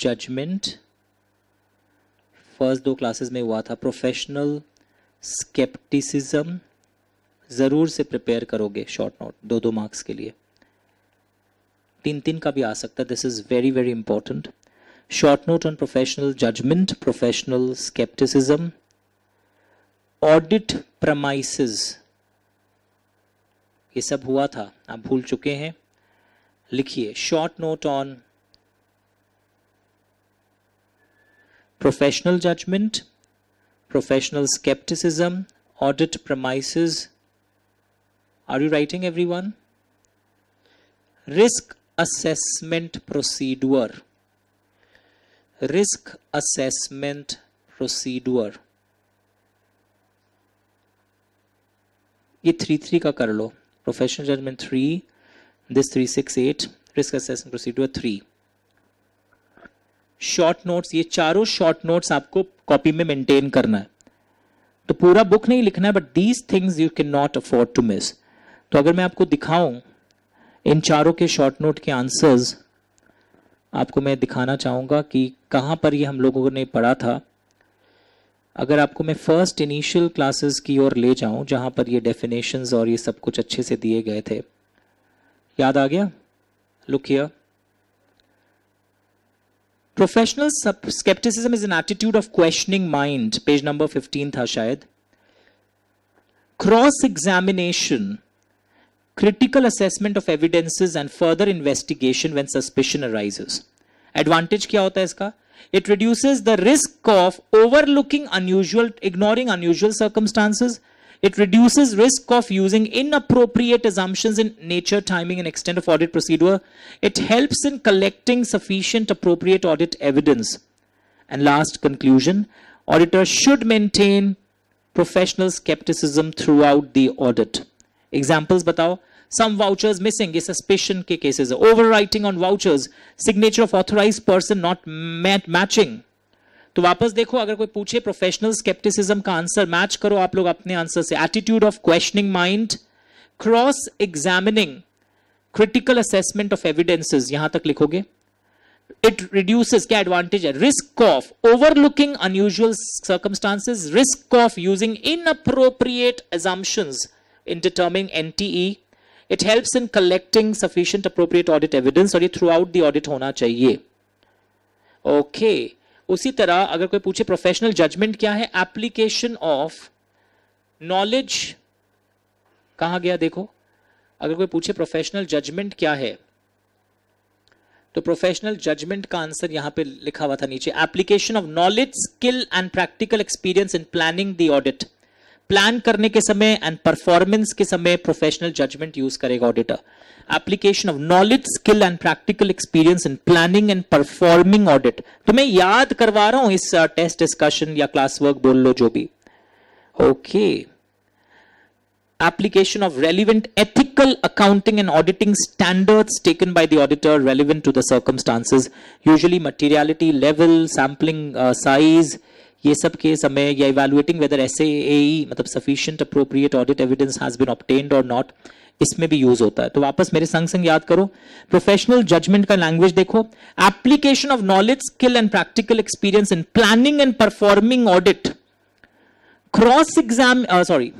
judgment first दो क्लासेस में हुआ था प्रोफेशनल स्केप्टिसिज्म ज़रूर से प्रिपेयर करोगे शॉर्ट नोट दो दो मार्क्स के लिए तीन तीन का भी आ सकता है this is very very important short note on professional judgment professional scepticism audit premises ये सब हुआ था आप भूल चुके हैं लिखिए short note on professional judgment professional scepticism audit premises are you writing everyone risk assessment procedure risk assessment procedure ये थ्री थ्री का कर लो professional judgment 3 this 368 risk assessment procedure three short notes ये चारों शॉर्ट नोट्स आपको copy में maintain करना है तो पूरा बुक नहीं लिखना है but these things you can not afford to miss तो अगर मैं आपको दिखाऊं इन चारों के शॉर्ट नोट के आंसर्स आपको मैं दिखाना चाहूंगा कि कहां पर ये हम लोगों ने पढ़ा था अगर आपको मैं फर्स्ट इनिशियल क्लासेस की ओर ले जाऊं जहां पर ये डेफिनेशंस और ये सब कुछ अच्छे से दिए गए थे याद आ गया look here professional scepticism is an attitude of questioning mind page number 15 था शायद cross examination critical assessment of evidences and further investigation when suspicion arises advantage क्या होता है इसका It reduces the risk of overlooking unusual, ignoring unusual circumstances. It reduces risk of using inappropriate assumptions in nature, timing and extent of audit procedure. It helps in collecting sufficient appropriate audit evidence. And last conclusion, auditor should maintain professional skepticism throughout the audit. Examples batao. some vouchers missing, a suspicion के cases, overwriting on vouchers, signature of authorized person not matching. तो वापस देखो अगर कोई पूछे professional scepticism का answer match करो आप लोग अपने आंसर से attitude of questioning mind cross examining critical assessment of evidences यहां तक लिखोगे इट रिड्यूसेस क्या एडवांटेज है risk of overlooking unusual circumstances risk of using inappropriate assumptions in determining NTE it help in collecting sufficient appropriate audit evidence और ये through out the audit होना चाहिए okay okay. उसी तरह अगर कोई पूछे प्रोफेशनल जजमेंट क्या है एप्लीकेशन ऑफ नॉलेज कहा गया देखो अगर कोई पूछे प्रोफेशनल जजमेंट क्या है तो प्रोफेशनल जजमेंट का आंसर यहां पे लिखा हुआ था नीचे application of knowledge skill and practical experience in planning the audit plan करने के समय एंड परफॉर्मेंस के समय प्रोफेशनल जजमेंट यूज करेगा auditor application of knowledge skill and practical experience in planning and performing audit तो मैं याद करवा रहा हूं इस टेस्ट uh, डिस्कशन या क्लास वर्क बोल लो जो भी okay application of relevant ethical accounting and auditing standard taken by the auditor relevant to the circumstances usually materiality level sampling size ये सब के समय या इवेलुएटिंग वेदर एस मतलब sufficient appropriate audit evidence has been obtained और not इसमें भी use होता है तो वापस मेरे संग संग याद करो प्रोफेशनल जजमेंट का लैंग्वेज देखो application of knowledge skill and practical experience in planning and performing audit cross exam sorry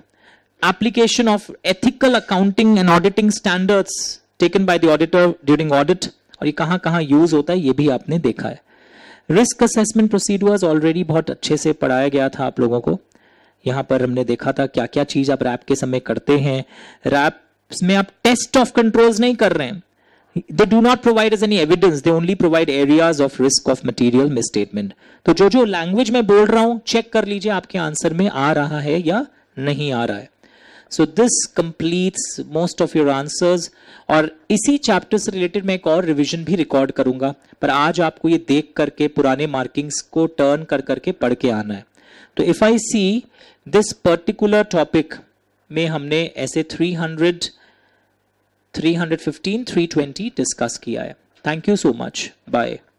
application of ethical accounting and auditing standards taken by the auditor during audit और ये कहां कहां use होता है ये भी आपने देखा है रिस्क असेसमेंट प्रोसीडर्स ऑलरेडी बहुत अच्छे से पढ़ाया गया था आप लोगों को यहाँ पर हमने देखा था क्या क्या चीज आप रैप के समय करते हैं रैप में आप टेस्ट ऑफ कंट्रोल्स नहीं कर रहे हैं they do not provide as any evidence they only provide areas of risk of material misstatement तो जो जो लैंग्वेज में बोल रहा हूं चेक कर लीजिए आपके आंसर में आ रहा है या नहीं आ रहा है so this completes most of your answers और इसी चैप्टर से रिलेटेड मैं एक और रिविजन भी रिकॉर्ड करूंगा पर आज आपको ये देख करके पुराने मार्किंग्स को टर्न कर करके पढ़ के आना है तो if I see this particular topic में हमने ऐसे 300 315 320 डिस्कस किया है thank you so much bye